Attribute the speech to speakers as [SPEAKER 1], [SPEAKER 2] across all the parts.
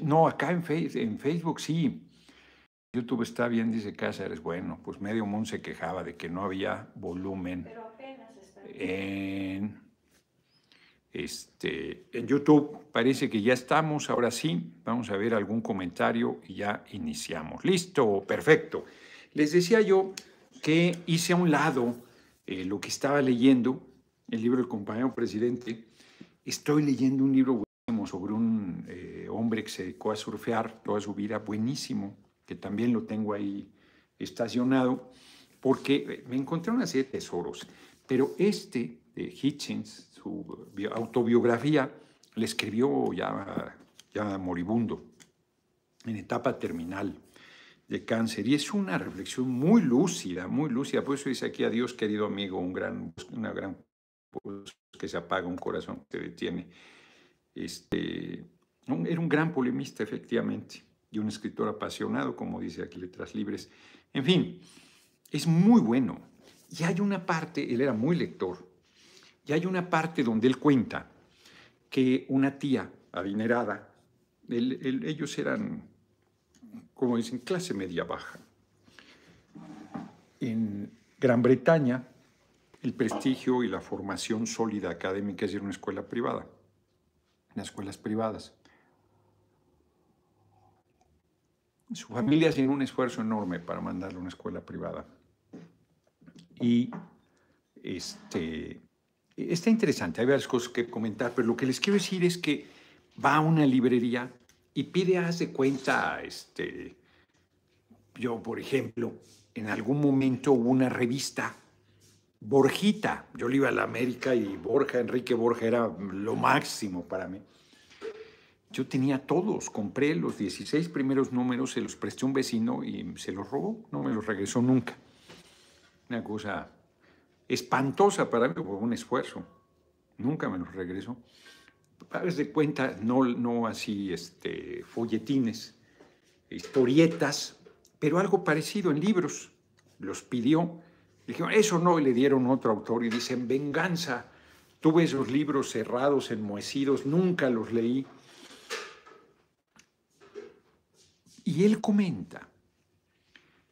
[SPEAKER 1] No, acá en, Facebook sí. YouTube está bien, dice Cáceres. Bueno, pues medio mundo se quejaba de que no había volumen. en, este, en YouTube parece que ya estamos. Ahora sí, vamos a ver algún comentario y ya iniciamos. Listo, perfecto. Les decía yo que hice a un lado eh, lo que estaba leyendo, el libro del compañero presidente. Estoy leyendo un libro sobre un... Eh, hombre que se dedicó a surfear toda su vida, buenísimo, que también lo tengo ahí estacionado, porque eh, me encontré una serie de tesoros. Pero este de Hitchens, su autobiografía, le escribió ya, ya moribundo, en etapa terminal de cáncer. Y es una reflexión muy lúcida, muy lúcida. Por eso dice aquí, adiós querido amigo, un gran, una gran que se apaga, un corazón que se detiene. Este, era un gran polemista, efectivamente, y un escritor apasionado, como dice aquí Letras Libres. En fin, es muy bueno. Y hay una parte, él era muy lector, y hay una parte donde él cuenta que una tía adinerada, ellos eran, como dicen, clase media baja. En Gran Bretaña, el prestigio y la formación sólida académica es ir a una escuela privada, en las escuelas privadas. Su familia hacía un esfuerzo enorme para mandarlo a una escuela privada. Y este, está interesante, hay varias cosas que comentar, pero lo que les quiero decir es que va a una librería y pide, haz de cuenta, este, yo, por ejemplo, en algún momento hubo una revista, Borjita, yo le iba a la América y Borja, Enrique Borja era lo máximo para mí. Yo tenía todos, compré los 16 primeros números, se los presté a un vecino y se los robó, no me los regresó nunca. Una cosa espantosa para mí, fue un esfuerzo. Nunca me los regresó. Pagas de cuenta, no, no así este, folletines, historietas, pero algo parecido en libros. Los pidió, dijeron, eso no, y le dieron otro autor y dicen, venganza, tuve esos libros cerrados, enmohecidos, nunca los leí. Y él comenta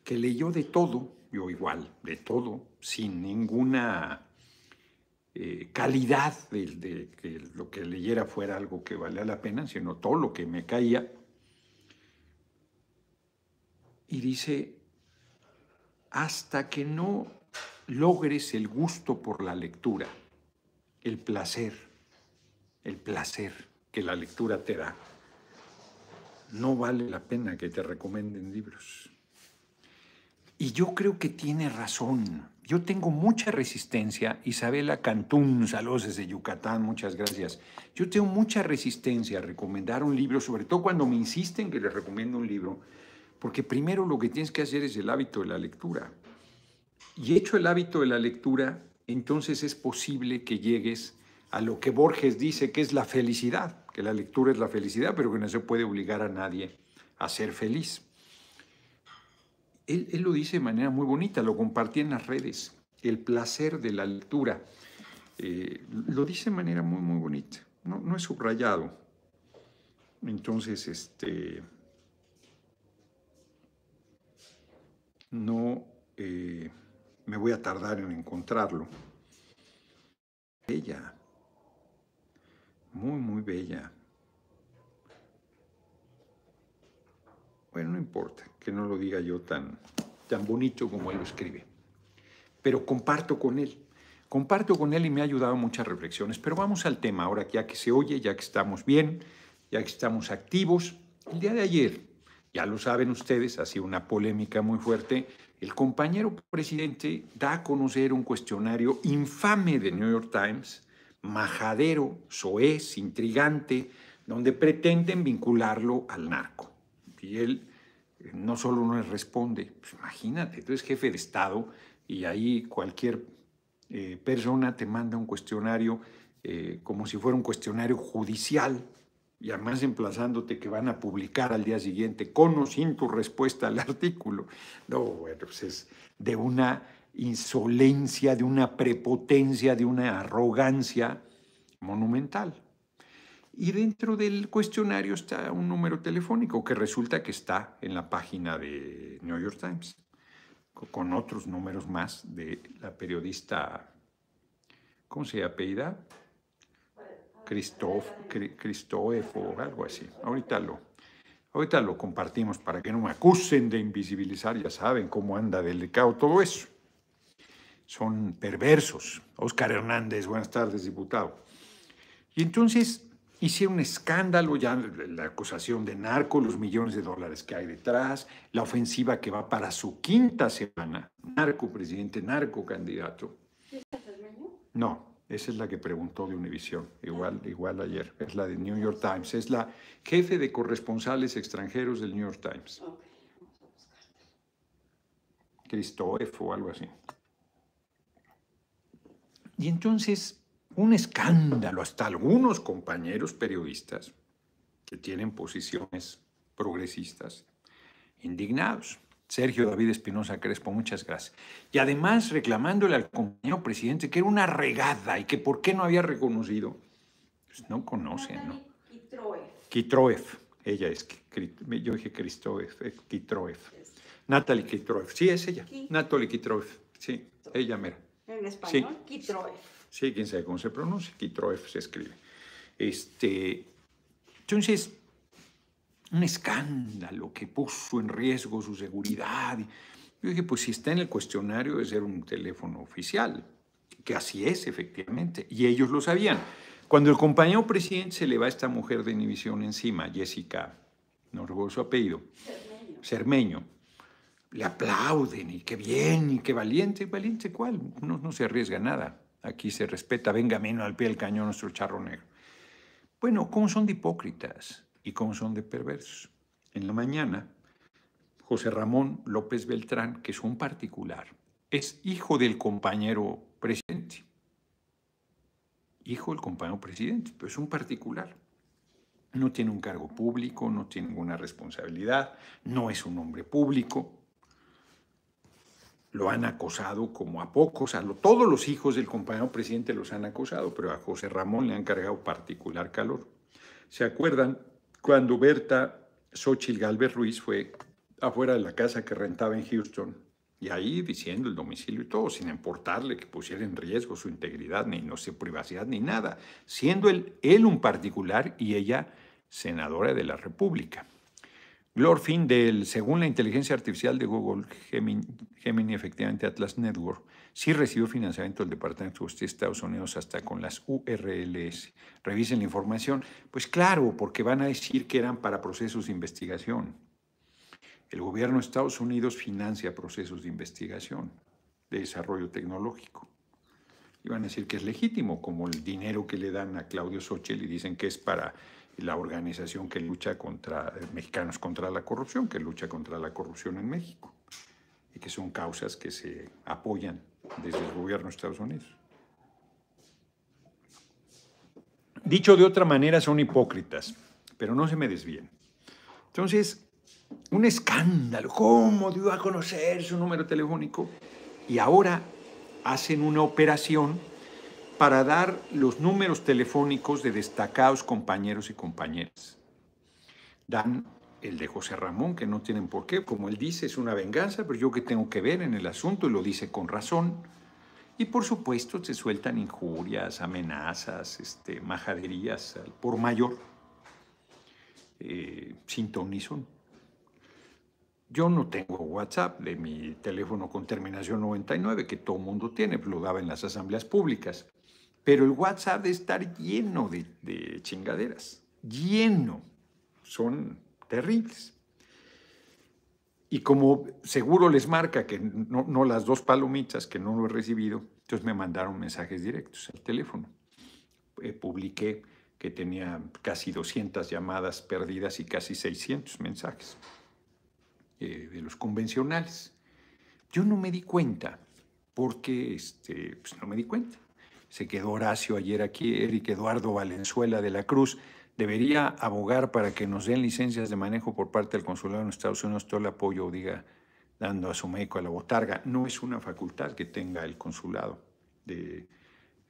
[SPEAKER 1] que leyó de todo, yo igual, de todo, sin ninguna eh, calidad de, de, que lo que leyera fuera algo que valía la pena, sino todo lo que me caía. Y dice, hasta que no logres el gusto por la lectura, el placer, el placer que la lectura te da, no vale la pena que te recomienden libros. Y yo creo que tiene razón. Yo tengo mucha resistencia, Isabela Cantún, saludos desde Yucatán, muchas gracias. Yo tengo mucha resistencia a recomendar un libro, sobre todo cuando me insisten que les recomiendo un libro, porque primero lo que tienes que hacer es el hábito de la lectura. Y hecho el hábito de la lectura, entonces es posible que llegues a lo que Borges dice que es la felicidad que la lectura es la felicidad, pero que no se puede obligar a nadie a ser feliz. Él, lo dice de manera muy bonita, lo compartí en las redes, el placer de la lectura. Eh, lo dice de manera muy, muy bonita, no, es subrayado. Entonces, este, no eh, me voy a tardar en encontrarlo. Ella, muy, muy bella. Bueno, no importa que no lo diga yo tan, tan bonito como él lo escribe, pero comparto con él. Comparto con él y me ha ayudado muchas reflexiones. Pero vamos al tema ahora, ya que se oye, ya que estamos bien, ya que estamos activos. El día de ayer, ya lo saben ustedes, ha sido una polémica muy fuerte. El compañero presidente da a conocer un cuestionario infame de New York Times majadero, soez, intrigante, donde pretenden vincularlo al narco. Y él eh, no solo no responde, pues imagínate, tú eres jefe de Estado y ahí cualquier eh, persona te manda un cuestionario eh, como si fuera un cuestionario judicial y además emplazándote que van a publicar al día siguiente con o sin tu respuesta al artículo. No, bueno, pues es de una insolencia, de una prepotencia, de una arrogancia monumental. Y dentro del cuestionario está un número telefónico que resulta que está en la página de New York Times, con otros números más de la periodista, ¿cómo se apellida? Cristóf, o algo así. Ahorita lo, ahorita lo compartimos para que no me acusen de invisibilizar, ya saben cómo anda delicado todo eso son perversos. Óscar Hernández, buenas tardes, diputado. Y entonces hicieron un escándalo, ya la acusación de narco, los millones de dólares que hay detrás, la ofensiva que va para su quinta semana. Narco, presidente, narco, candidato. es No, esa es la que preguntó de Univisión, igual, ah. igual ayer. Es la de New York Times. Es la jefe de corresponsales extranjeros del New York Times. Cristóf o algo así. Y entonces, un escándalo, hasta algunos compañeros periodistas que tienen posiciones progresistas, indignados. Sergio David Espinosa Crespo, muchas gracias. Y además reclamándole al compañero presidente que era una regada y que por qué no había reconocido. Pues no conocen, ¿no? Kitroev. Ella es, yo dije Kristoev, Kitroev. Natalie Kitroev, sí, es ella. Natalie Kitroev, sí, ella mera. En español, Kitroef. Sí, quién sabe cómo se pronuncia, Kitroef se escribe. Este, entonces, un escándalo que puso en riesgo su seguridad. Yo dije, pues si está en el cuestionario debe ser un teléfono oficial, que así es efectivamente, y ellos lo sabían. Cuando el compañero presidente se le va a esta mujer de inhibición encima, Jessica, no recuerdo su apellido, Cermeño, Cermeño le aplauden y qué bien y qué valiente. ¿Valiente cuál? No, no se arriesga nada. Aquí se respeta, venga menos al pie del cañón nuestro charro negro. Bueno, ¿cómo son de hipócritas y cómo son de perversos? En la mañana, José Ramón López Beltrán, que es un particular, es hijo del compañero presidente. Hijo del compañero presidente, pero es un particular. No tiene un cargo público, no tiene ninguna responsabilidad, no es un hombre público, lo han acosado como a pocos, a todos los hijos del compañero presidente los han acosado, pero a José Ramón le han cargado particular calor. ¿Se acuerdan cuando Berta Xochitl Galvez Ruiz fue afuera de la casa que rentaba en Houston y ahí diciendo el domicilio y todo, sin importarle que pusiera en riesgo su integridad, ni no sé, privacidad, ni nada, siendo él, él un particular y ella senadora de la República? Glorfin, del según la inteligencia artificial de Google, Gemini, efectivamente Atlas Network, sí recibió financiamiento del Departamento de Justicia de Estados Unidos hasta con las URLs. Revisen la información. Pues claro, porque van a decir que eran para procesos de investigación. El gobierno de Estados Unidos financia procesos de investigación, de desarrollo tecnológico. Y van a decir que es legítimo, como el dinero que le dan a Claudio Sochel y dicen que es para la organización que lucha contra eh, mexicanos contra la corrupción, que lucha contra la corrupción en México, y que son causas que se apoyan desde el gobierno de Estados Unidos. Dicho de otra manera, son hipócritas, pero no se me desvíen. Entonces, un escándalo, ¿cómo dio a conocer su número telefónico? Y ahora hacen una operación para dar los números telefónicos de destacados compañeros y compañeras. Dan el de José Ramón, que no tienen por qué, como él dice, es una venganza, pero yo que tengo que ver en el asunto y lo dice con razón. Y por supuesto se sueltan injurias, amenazas, este, majaderías por mayor, eh, Yo no tengo WhatsApp de mi teléfono con terminación 99, que todo mundo tiene, lo daba en las asambleas públicas. Pero el WhatsApp debe estar lleno de, chingaderas, lleno. Son terribles. Y como seguro les marca que no, las dos palomitas que no lo he recibido, entonces me mandaron mensajes directos al teléfono. Eh, publiqué que tenía casi 200 llamadas perdidas y casi 600 mensajes eh, de los convencionales. Yo no me di cuenta, porque este, pues no me di cuenta se quedó Horacio ayer aquí, Eric Eduardo Valenzuela de la Cruz, debería abogar para que nos den licencias de manejo por parte del consulado en Estados Unidos todo el apoyo, diga, dando a su médico a la botarga. No es una facultad que tenga el consulado de,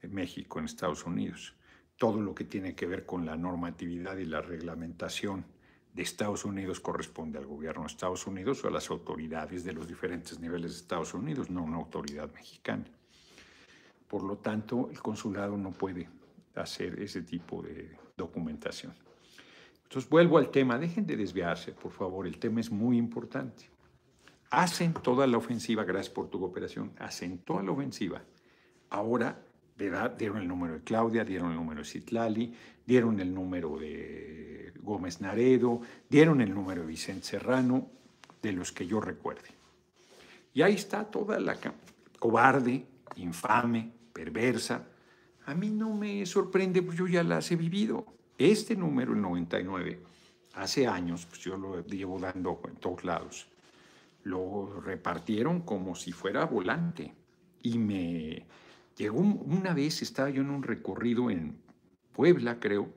[SPEAKER 1] México en Estados Unidos. Todo lo que tiene que ver con la normatividad y la reglamentación de Estados Unidos corresponde al gobierno de Estados Unidos o a las autoridades de los diferentes niveles de Estados Unidos, no una autoridad mexicana. Por lo tanto, el consulado no puede hacer ese tipo de documentación. Entonces vuelvo al tema, dejen de desviarse, por favor, el tema es muy importante. Hacen toda la ofensiva, gracias por tu cooperación, hacen toda la ofensiva. Ahora dieron el número de Claudia, dieron el número de Citlali, dieron el número de Gómez Naredo, dieron el número de Vicente Serrano, de los que yo recuerde. Y ahí está toda la cobarde, infame, perversa, a mí no me sorprende, pues yo ya las he vivido. Este número, el 99, hace años, pues yo lo llevo dando en todos lados, lo repartieron como si fuera volante. Y me llegó una vez, estaba yo en un recorrido en Puebla, creo,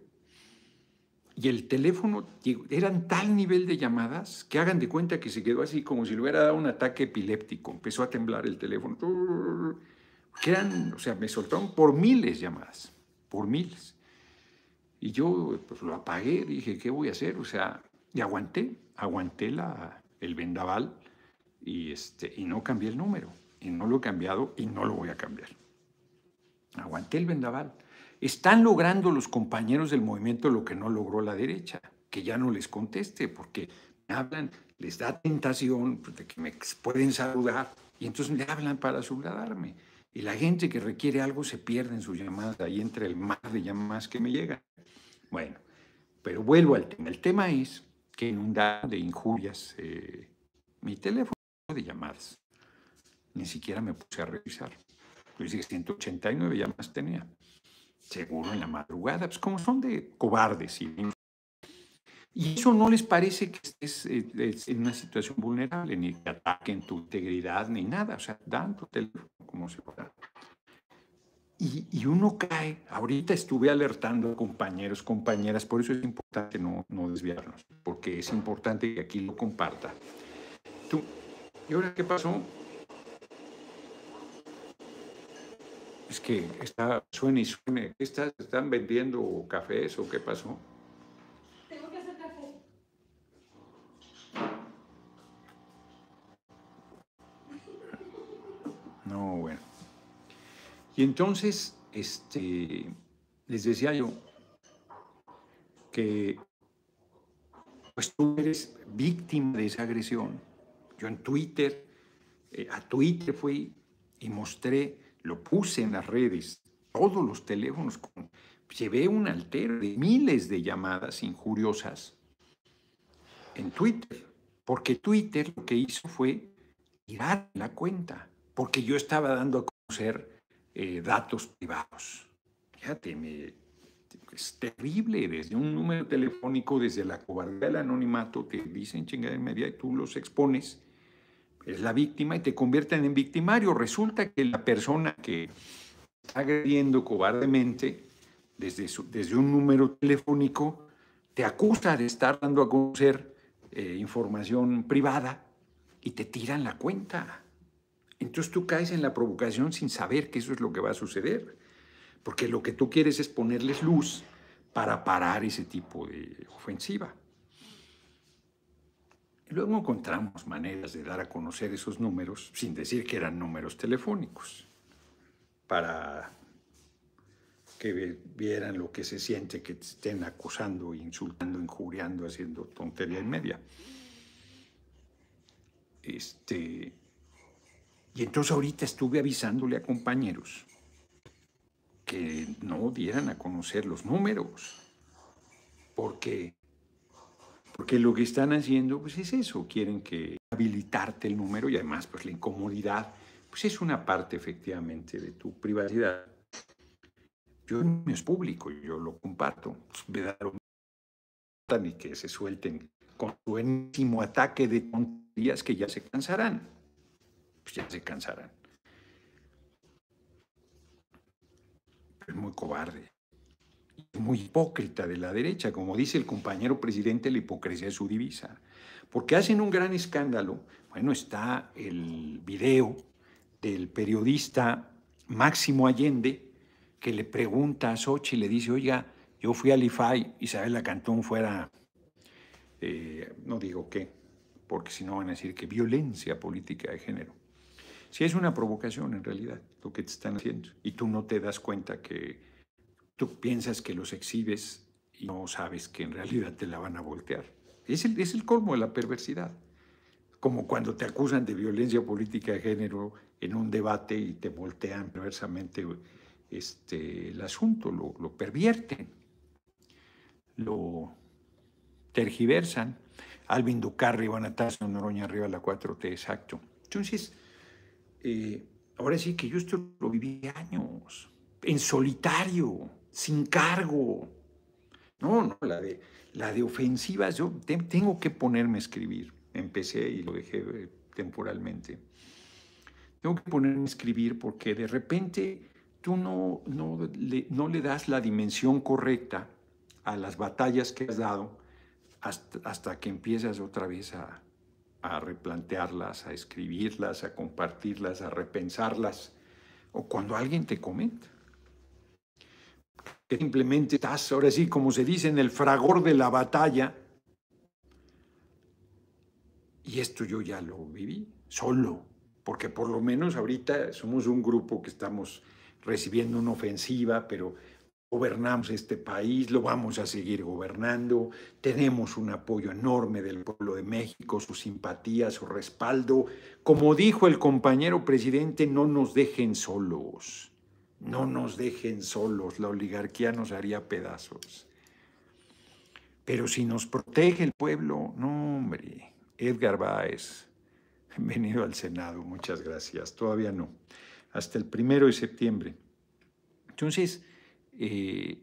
[SPEAKER 1] y el teléfono eran tal nivel de llamadas que hagan de cuenta que se quedó así como si le hubiera dado un ataque epiléptico. Empezó a temblar el teléfono o sea, me soltaron por miles llamadas, por miles. Y yo pues, lo apagué, dije, ¿qué voy a hacer? O sea, y aguanté, aguanté la, el vendaval y, este, y no cambié el número. Y no lo he cambiado y no lo voy a cambiar. Aguanté el vendaval. Están logrando los compañeros del movimiento lo que no logró la derecha, que ya no les conteste, porque me hablan, les da tentación pues, de que me pueden saludar, y entonces me hablan para saludarme. Y la gente que requiere algo se pierde en sus llamadas, ahí entre el mar de llamadas que me llegan. Bueno, pero vuelvo al tema. El tema es que inundado de injurias eh, mi teléfono de llamadas. Ni siquiera me puse a revisar. Yo dije, 189 llamadas tenía. Seguro en la madrugada. Pues como son de cobardes y y eso no les parece que estés eh, en una situación vulnerable, ni que ataquen tu integridad, ni nada. O sea, dan tu teléfono como se pueda. Y, y, uno cae. Ahorita estuve alertando compañeros, compañeras, por eso es importante no, no desviarnos, porque es importante que aquí lo comparta. Tú, ¿y ahora qué pasó? Es que está, suena y suena. ¿Estás, ¿Están vendiendo cafés o qué pasó? No, bueno. Y entonces, este, les decía yo que pues tú eres víctima de esa agresión. Yo en Twitter, eh, a Twitter fui y mostré, lo puse en las redes, todos los teléfonos, llevé un altero de miles de llamadas injuriosas en Twitter, porque Twitter lo que hizo fue tirar la cuenta porque yo estaba dando a conocer eh, datos privados. Fíjate, es terrible, desde un número telefónico, desde la cobardía del anonimato, te dicen chingada en media y tú los expones, es la víctima y te convierten en victimario. Resulta que la persona que está agrediendo cobardemente desde, desde un número telefónico te acusa de estar dando a conocer eh, información privada y te tiran la cuenta. Entonces tú caes en la provocación sin saber que eso es lo que va a suceder, porque lo que tú quieres es ponerles luz para parar ese tipo de ofensiva. Luego encontramos maneras de dar a conocer esos números sin decir que eran números telefónicos, para que vieran lo que se siente que te estén acusando, insultando, injuriando, haciendo tontería en media. Este, y entonces ahorita estuve avisándole a compañeros que no dieran a conocer los números, porque, porque lo que están haciendo pues es eso, quieren que habilitarte el número y además pues la incomodidad pues es una parte efectivamente de tu privacidad. Yo no es público, yo lo comparto, me da lo y que se suelten con su último ataque de tonterías que ya se cansarán pues ya se cansarán. es muy cobarde, es muy hipócrita de la derecha, como dice el compañero presidente, la hipocresía es su divisa. Porque hacen un gran escándalo. Bueno, está el video del periodista Máximo Allende que le pregunta a Sochi, le dice, oiga, yo fui al IFAI, la Cantón fuera, eh, no digo qué, porque si no van a decir que violencia política de género. Si es una provocación en realidad lo que te están haciendo y tú no te das cuenta que tú piensas que los exhibes y no sabes que en realidad te la van a voltear. Es el, es colmo de la perversidad. Como cuando te acusan de violencia política de género en un debate y te voltean perversamente este, el asunto, lo, lo pervierten, lo tergiversan. Alvin Ducarri, Van Noroña, arriba la 4T, exacto. Entonces, eh, ahora sí que yo esto lo viví años, en solitario, sin cargo. No, no, la de, la de ofensivas, yo tengo que ponerme a escribir. Empecé y lo dejé eh, temporalmente. Tengo que ponerme a escribir porque de repente tú no, no, le, no le das la dimensión correcta a las batallas que has dado hasta, hasta que empiezas otra vez a, a replantearlas, a escribirlas, a compartirlas, a repensarlas, o cuando alguien te comenta. simplemente estás, ahora sí, como se dice, en el fragor de la batalla. Y esto yo ya lo viví solo, porque por lo menos ahorita somos un grupo que estamos recibiendo una ofensiva, pero Gobernamos este país, lo vamos a seguir gobernando, tenemos un apoyo enorme del pueblo de México, su simpatía, su respaldo. Como dijo el compañero presidente, no nos dejen solos, no nos dejen solos, la oligarquía nos haría pedazos. Pero si nos protege el pueblo, no hombre, Edgar Báez, bienvenido al Senado, muchas gracias, todavía no, hasta el primero de septiembre. Entonces, eh,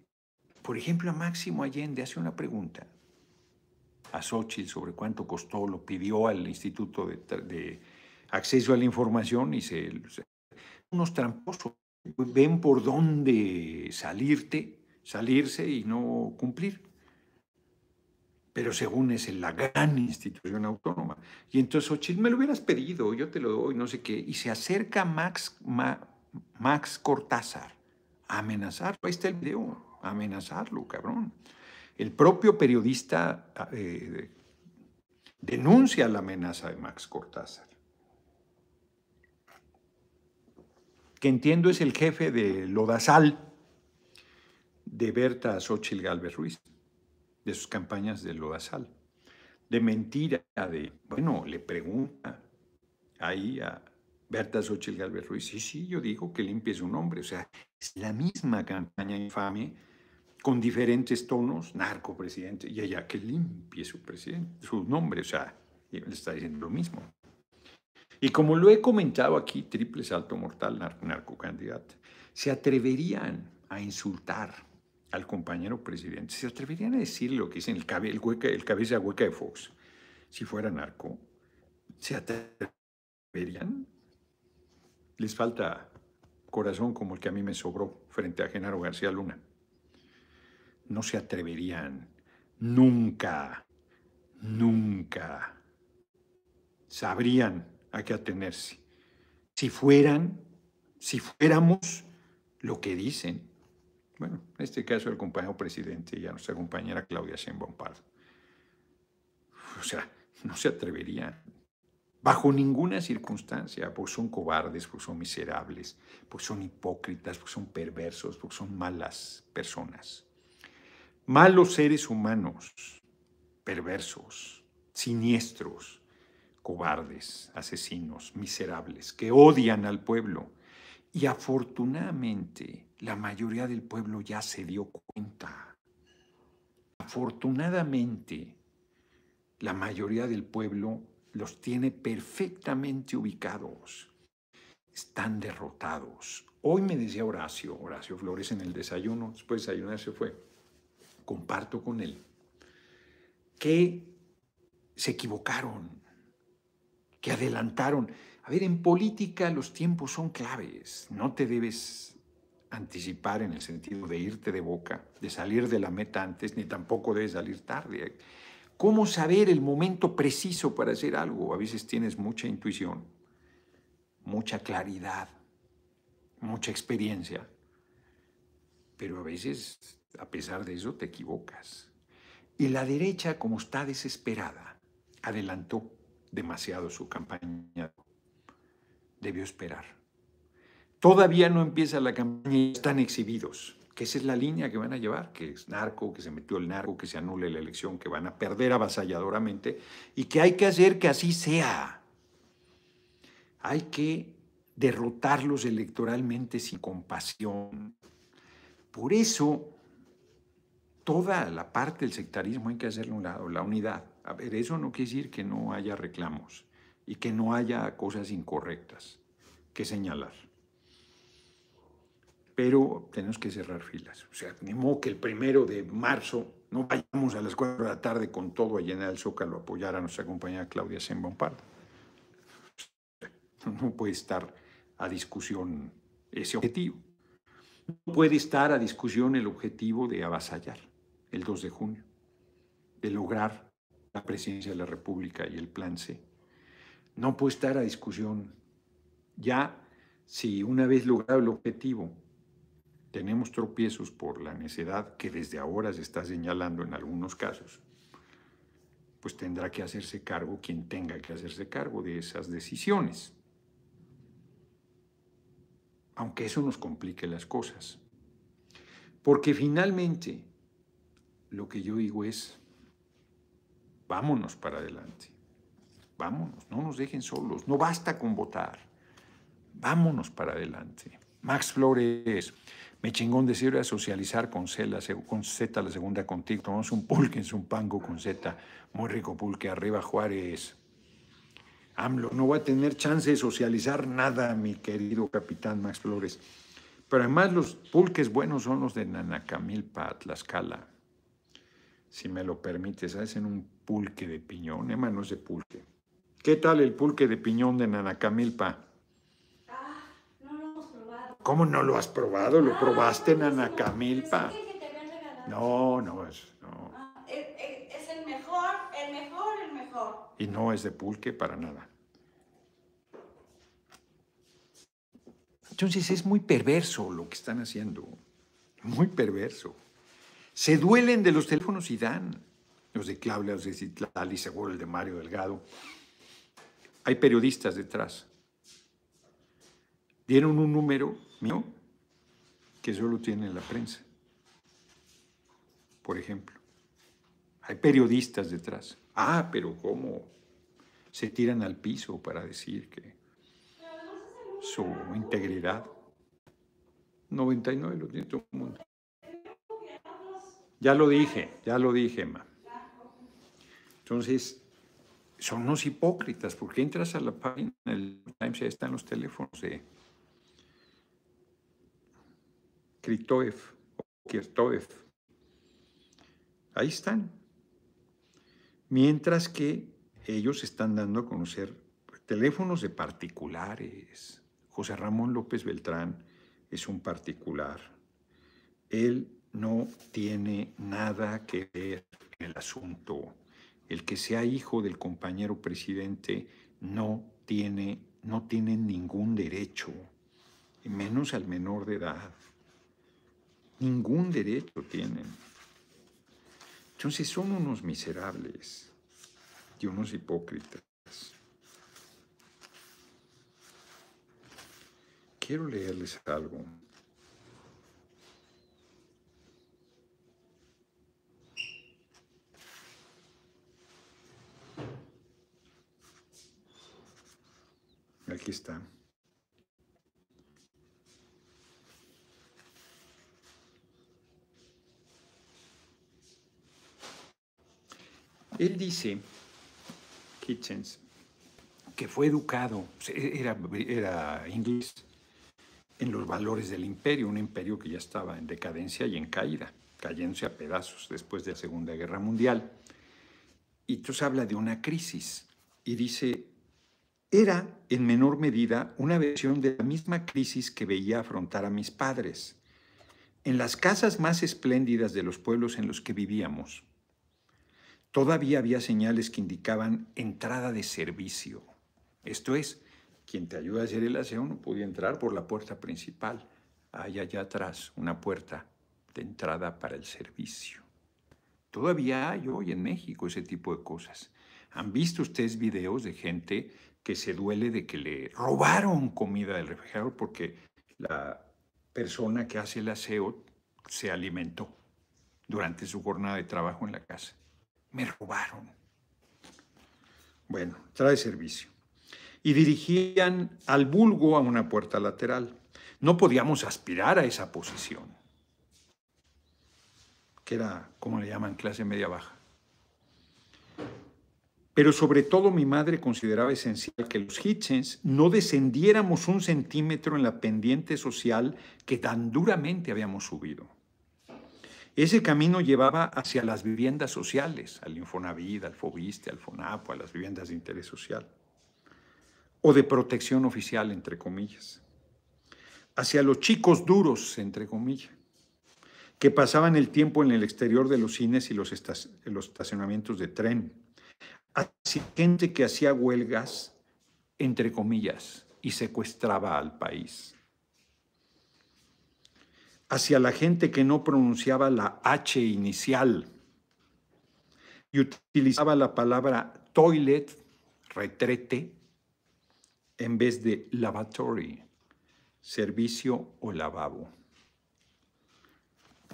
[SPEAKER 1] por ejemplo, a Máximo Allende hace una pregunta a Xochitl sobre cuánto costó, lo pidió al Instituto de, Acceso a la Información y se... Unos tramposos ven por dónde salirte, salirse y no cumplir. Pero según es la gran institución autónoma. Y entonces Xochitl, me lo hubieras pedido, yo te lo doy, no sé qué. Y se acerca Max, Max Cortázar amenazarlo. Ahí está el video, amenazarlo, cabrón. El propio periodista ah, eh, denuncia la amenaza de Max Cortázar, que entiendo es el jefe de Lodazal de Berta Xochitl Galvez Ruiz, de sus campañas de Lodazal, de mentira, de, bueno, le pregunta ahí a, Berta Xochitl Galvez Ruiz, sí, sí, yo digo que limpie su nombre. O sea, es la misma campaña infame con diferentes tonos, narco presidente, y allá que limpie su, presidente, su nombre. O sea, le está diciendo lo mismo. Y como lo he comentado aquí, triple salto mortal, narco-candidato, se atreverían a insultar al compañero presidente, se atreverían a decir lo que dicen el, el, el cabeza hueca de Fox, si fuera narco, se atreverían les falta corazón como el que a mí me sobró frente a Genaro García Luna. No se atreverían nunca, nunca. Sabrían a qué atenerse. Si fueran, si fuéramos lo que dicen. Bueno, en este caso el compañero presidente y a nuestra compañera Claudia Sheinbaum Pardo. O sea, no se atreverían. Bajo ninguna circunstancia, porque son cobardes, porque son miserables, porque son hipócritas, porque son perversos, porque son malas personas. Malos seres humanos, perversos, siniestros, cobardes, asesinos, miserables, que odian al pueblo. Y afortunadamente, la mayoría del pueblo ya se dio cuenta. Afortunadamente, la mayoría del pueblo los tiene perfectamente ubicados. Están derrotados. Hoy me decía Horacio, Horacio Flores en el desayuno, después de desayunar se fue, comparto con él, que se equivocaron, que adelantaron. A ver, en política los tiempos son claves, no te debes anticipar en el sentido de irte de boca, de salir de la meta antes, ni tampoco debes salir tarde. ¿Cómo saber el momento preciso para hacer algo? A veces tienes mucha intuición, mucha claridad, mucha experiencia, pero a veces, a pesar de eso, te equivocas. Y la derecha, como está desesperada, adelantó demasiado su campaña. Debió esperar. Todavía no empieza la campaña y están exhibidos que esa es la línea que van a llevar, que es narco, que se metió el narco, que se anule la elección, que van a perder avasalladoramente y que hay que hacer que así sea. Hay que derrotarlos electoralmente sin compasión. Por eso, toda la parte del sectarismo hay que hacerle un lado, la unidad. A ver, eso no quiere decir que no haya reclamos y que no haya cosas incorrectas que señalar pero tenemos que cerrar filas. O sea, ni modo que el primero de marzo no vayamos a las 4 de la tarde con todo a llenar el zócalo, apoyar a nuestra compañera Claudia Pardo. No puede estar a discusión ese objetivo. No puede estar a discusión el objetivo de avasallar el 2 de junio, de lograr la presidencia de la República y el plan C. No puede estar a discusión ya si una vez logrado el objetivo tenemos tropiezos por la necedad que desde ahora se está señalando en algunos casos, pues tendrá que hacerse cargo quien tenga que hacerse cargo de esas decisiones. Aunque eso nos complique las cosas. Porque finalmente lo que yo digo es, vámonos para adelante, vámonos, no nos dejen solos, no basta con votar, vámonos para adelante. Max Flores. Me chingón de sirve a socializar con Z, la, con Z la segunda contigo. Tomamos un pulque es un pango con Z. Muy rico pulque. Arriba Juárez. AMLO no va a tener chance de socializar nada, mi querido capitán Max Flores. Pero además los pulques buenos son los de Nanacamilpa, Tlaxcala. Si me lo permites, hacen un pulque de piñón, es de pulque. ¿Qué tal el pulque de piñón de Nanacamilpa? ¿Cómo no lo has probado? Lo probaste en Anacamilpa. No, no es. Ah, es el mejor, el mejor, el mejor. Y no es de pulque para nada. Entonces es muy perverso lo que están haciendo. Muy perverso. Se duelen de los teléfonos y dan. Los de Claudia, los de Citlali, seguro el de Mario Delgado. Hay periodistas detrás. Dieron un número mío que solo tiene la prensa, por ejemplo. Hay periodistas detrás. Ah, pero ¿cómo? Se tiran al piso para decir que su integridad. 99 lo tiene todo el mundo. Ya lo dije, ya lo dije, ma. Entonces, son unos hipócritas, porque entras a la página del Times y ahí están los teléfonos de Kritoev o Kirtoev. Ahí están. Mientras que ellos están dando a conocer teléfonos de particulares. José Ramón López Beltrán es un particular. Él no tiene nada que ver en el asunto. El que sea hijo del compañero presidente no tiene, no tiene ningún derecho, menos al menor de edad. Ningún derecho tienen. Entonces son unos miserables y unos hipócritas. Quiero leerles algo. Aquí está. Él dice, Kitchens, que fue educado, era, era inglés, en los valores del imperio, un imperio que ya estaba en decadencia y en caída, cayéndose a pedazos después de la Segunda Guerra Mundial. Y entonces habla de una crisis y dice, era en menor medida una versión de la misma crisis que veía afrontar a mis padres. En las casas más espléndidas de los pueblos en los que vivíamos, todavía había señales que indicaban entrada de servicio. Esto es, quien te ayuda a hacer el aseo no podía entrar por la puerta principal. Hay allá atrás una puerta de entrada para el servicio. Todavía hay hoy en México ese tipo de cosas. ¿Han visto ustedes videos de gente que se duele de que le robaron comida del refrigerador porque la persona que hace el aseo se alimentó durante su jornada de trabajo en la casa? Me robaron. Bueno, trae servicio. Y dirigían al vulgo a una puerta lateral. No podíamos aspirar a esa posición, que era, ¿cómo le llaman, clase media baja. Pero sobre todo mi madre consideraba esencial que los Hitchens no descendiéramos un centímetro en la pendiente social que tan duramente habíamos subido. Ese camino llevaba hacia las viviendas sociales, al Infonavit, al Fobiste, al Fonapo, a las viviendas de interés social, o de protección oficial, entre comillas. Hacia los chicos duros, entre comillas, que pasaban el tiempo en el exterior de los cines y los, estacionamientos de tren. Hacia gente que hacía huelgas, entre comillas, y secuestraba al país hacia la gente que no pronunciaba la H inicial y utilizaba la palabra toilet, retrete, en vez de lavatory, servicio o lavabo.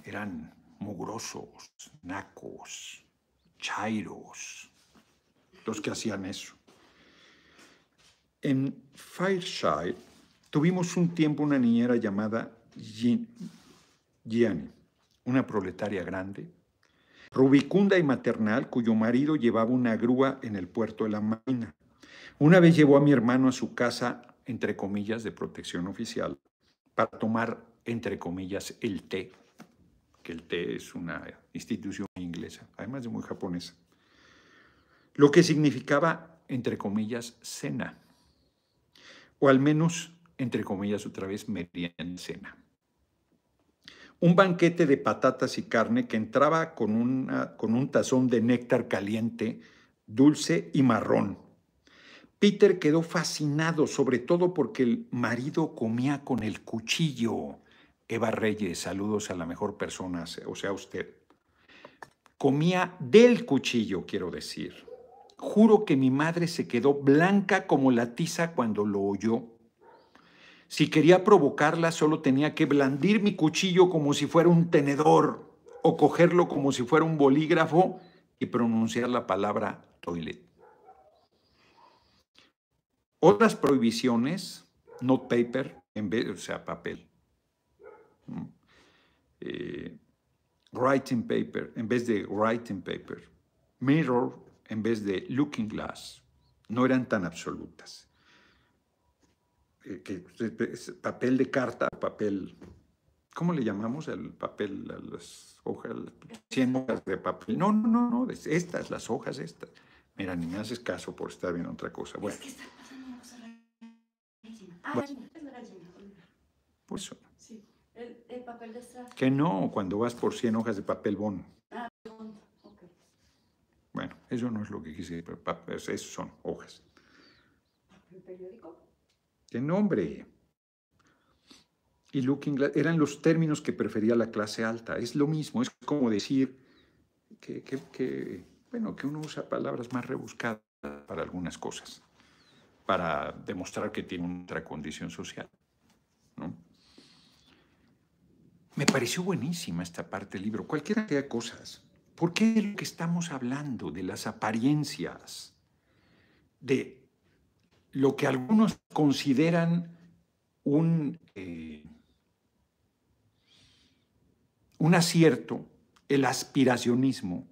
[SPEAKER 1] Eran mugrosos, nacos, chairos, los que hacían eso. En Fireshire tuvimos un tiempo una niñera llamada Jean, Gianni, una proletaria grande, rubicunda y maternal, cuyo marido llevaba una grúa en el puerto de la Marina. Una vez llevó a mi hermano a su casa, entre comillas, de protección oficial, para tomar, entre comillas, el té, que el té es una institución inglesa, además de muy japonesa, lo que significaba, entre comillas, cena, o al menos, entre comillas, otra vez, merienda cena un banquete de patatas y carne que entraba con, un tazón de néctar caliente, dulce y marrón. Peter quedó fascinado, sobre todo porque el marido comía con el cuchillo. Eva Reyes, saludos a la mejor persona, o sea, usted. Comía del cuchillo, quiero decir. Juro que mi madre se quedó blanca como la tiza cuando lo oyó. Si quería provocarla, solo tenía que blandir mi cuchillo como si fuera un tenedor o cogerlo como si fuera un bolígrafo y pronunciar la palabra toilet. Otras prohibiciones, not paper, en vez, o sea, papel. Mm. Eh, writing paper, en vez de writing paper. Mirror, en vez de looking glass. No eran tan absolutas. Eh, papel de carta, papel, ¿cómo le llamamos El papel, a las hojas, cien hojas de papel? No, no, no, no, estas, las hojas estas. Mira, ni me haces caso por estar viendo otra cosa. Bueno. Es que está pasando una cosa rarísima. Ah, es la gallina. Por eso. Sí. El, papel de estraza. Que no, cuando vas por 100 hojas de papel bono. Ah, ok. Bueno, eso no es lo que quise decir, pero papel, eso son hojas. ¿El periódico? ¡Qué nombre! Y looking glass eran los términos que prefería la clase alta. Es lo mismo, es como decir que, bueno, que uno usa palabras más rebuscadas para algunas cosas, para demostrar que tiene otra condición social. Me pareció buenísima esta parte del libro, cualquiera que haya cosas. ¿Por qué lo que estamos hablando de las apariencias, de lo que algunos consideran un, eh, un acierto, el aspiracionismo,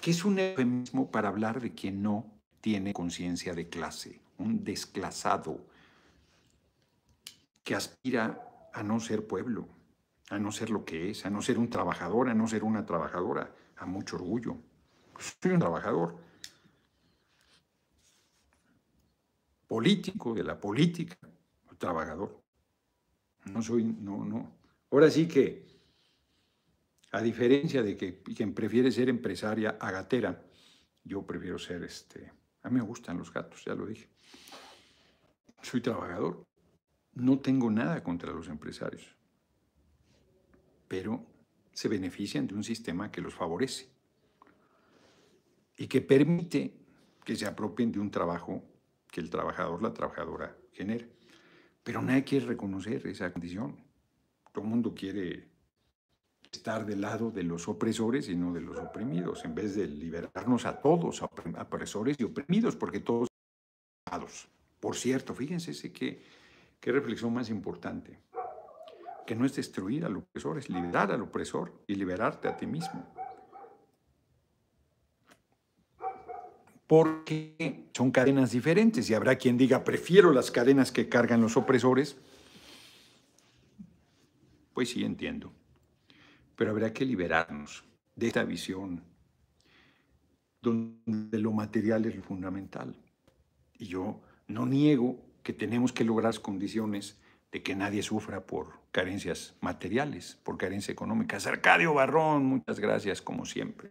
[SPEAKER 1] que es un eufemismo para hablar de quien no tiene conciencia de clase, un desclasado que aspira a no ser pueblo, a no ser lo que es, a no ser un trabajador, a no ser una trabajadora, a mucho orgullo. Pues, soy un trabajador, político, de la política, trabajador. No soy, no, no. Ahora sí que, a diferencia de que quien prefiere ser empresaria agatera, yo prefiero ser este. A mí me gustan los gatos, ya lo dije. Soy trabajador. No tengo nada contra los empresarios. Pero se benefician de un sistema que los favorece y que permite que se apropien de un trabajo que el trabajador, la trabajadora genera. Pero nadie quiere reconocer esa condición. Todo el mundo quiere estar del lado de los opresores y no de los oprimidos, en vez de liberarnos a todos, a opresores y oprimidos, porque todos estamos Por cierto, fíjense qué reflexión más importante, que no es destruir al opresor, es liberar al opresor y liberarte a ti mismo. porque son cadenas diferentes y habrá quien diga, prefiero las cadenas que cargan los opresores. Pues sí, entiendo, pero habrá que liberarnos de esta visión donde lo material es lo fundamental. Y yo no niego que tenemos que lograr condiciones de que nadie sufra por carencias materiales, por carencia económica. Arcadio Barrón, muchas gracias como siempre.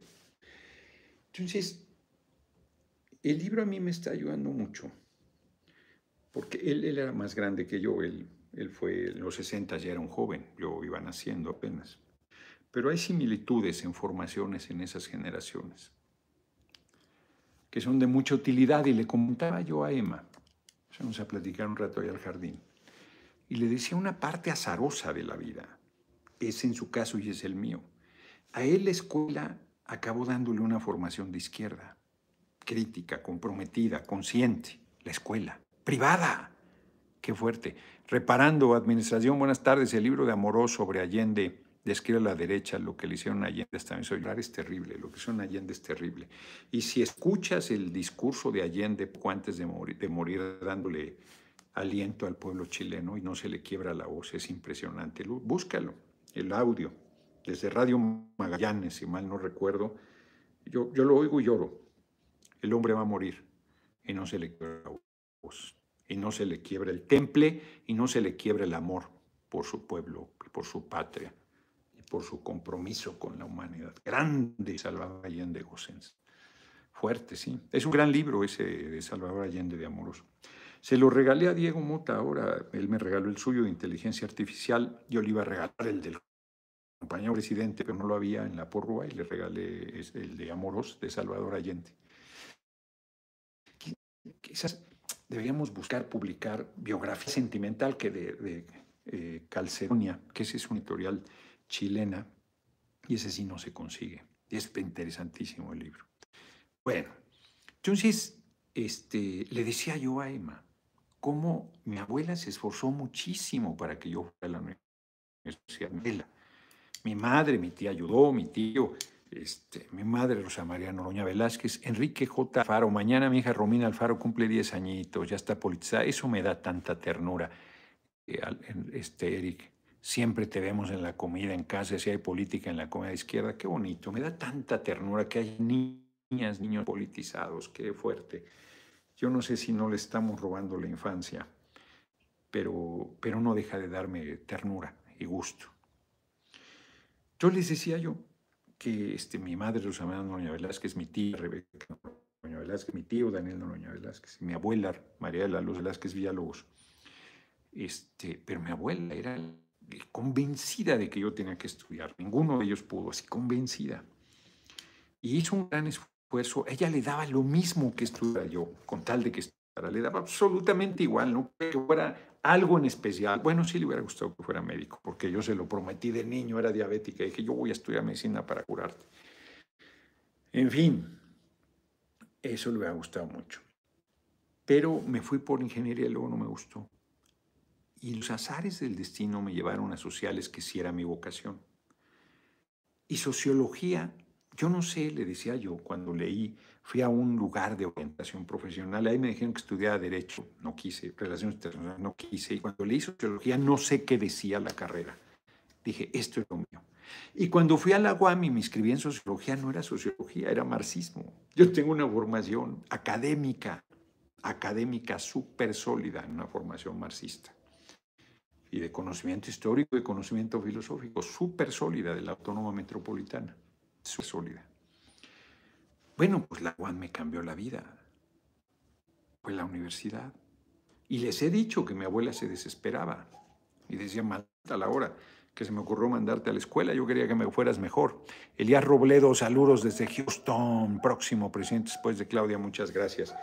[SPEAKER 1] Entonces, el libro a mí me está ayudando mucho, porque él, era más grande que yo, él, fue en los 60, ya era un joven, yo iba naciendo apenas. Pero hay similitudes en formaciones en esas generaciones, que son de mucha utilidad. Y le comentaba yo a Emma, vamos a platicar un rato ahí al jardín, y le decía una parte azarosa de la vida, es en su caso y es el mío. A él la escuela acabó dándole una formación de izquierda crítica, comprometida, consciente, la escuela, privada. Qué fuerte. Reparando, Administración, buenas tardes. El libro de Amoró sobre Allende describe a la derecha lo que le hicieron a Allende. También soy es terrible, lo que hicieron Allende es terrible. Y si escuchas el discurso de Allende poco antes de morir, de morir dándole aliento al pueblo chileno y no se le quiebra la voz, es impresionante. Búscalo, el audio, desde Radio Magallanes, si mal no recuerdo. Yo, yo lo oigo y lloro el hombre va a morir y no se le quiebra y no se le quiebra el temple, y no se le quiebra el amor por su pueblo, por su patria, y por su compromiso con la humanidad. Grande Salvador Allende Gossens. Fuerte, sí. Es un gran libro ese de Salvador Allende de Amoroso. Se lo regalé a Diego Mota ahora, él me regaló el suyo de inteligencia artificial, yo le iba a regalar el del compañero presidente, pero no lo había en la porrua y le regalé el de Amoros de Salvador Allende quizás deberíamos buscar publicar biografía sentimental que de, de eh, Calcedonia, que ese es una editorial chilena, y ese sí no se consigue. Es interesantísimo el libro. Bueno, entonces este, le decía yo a Emma cómo mi abuela se esforzó muchísimo para que yo fuera a la universidad. Mi madre, mi tía ayudó, mi tío, este, mi madre, Rosa María Noroña Velázquez, Enrique J. Alfaro, mañana mi hija Romina Alfaro cumple 10 añitos, ya está politizada, eso me da tanta ternura, eh, este, Eric. Siempre te vemos en la comida, en casa, si hay política en la comida de izquierda, qué bonito, me da tanta ternura que hay niñas, niños politizados, qué fuerte. Yo no sé si no le estamos robando la infancia, pero, pero no deja de darme ternura y gusto. Yo les decía yo, que este, mi madre, Luzamena Noroña Velázquez, mi tía Rebeca Noroña Velázquez, mi tío Daniel Noroña Velázquez, mi abuela María de la Luz Velázquez Villalobos. Este, pero mi abuela era convencida de que yo tenía que estudiar. Ninguno de ellos pudo, así convencida. Y hizo un gran esfuerzo. Ella le daba lo mismo que estudiara yo, con tal de que estudiara. Le daba absolutamente igual, no que fuera algo en especial. Bueno, sí le hubiera gustado que fuera médico, porque yo se lo prometí de niño, era diabética, y dije, yo voy a estudiar medicina para curarte. En fin, eso le hubiera gustado mucho. Pero me fui por ingeniería y luego no me gustó. Y los azares del destino me llevaron a sociales, que sí era mi vocación. Y sociología yo no sé, le decía yo, cuando leí, fui a un lugar de orientación profesional, ahí me dijeron que estudiara Derecho, no quise, Relaciones Internacionales, no quise, y cuando leí Sociología no sé qué decía la carrera. Dije, esto es lo mío. Y cuando fui a la UAM y me inscribí en Sociología, no era Sociología, era marxismo. Yo tengo una formación académica, académica súper sólida, una formación marxista y de conocimiento histórico y conocimiento filosófico, súper sólida de la Autónoma Metropolitana sólida. Bueno, pues la UAM me cambió la vida. Fue la universidad. Y les he dicho que mi abuela se desesperaba y decía, maldita la hora que se me ocurrió mandarte a la escuela, yo quería que me fueras mejor. Elías Robledo, saludos desde Houston, próximo presidente después de Claudia, muchas gracias.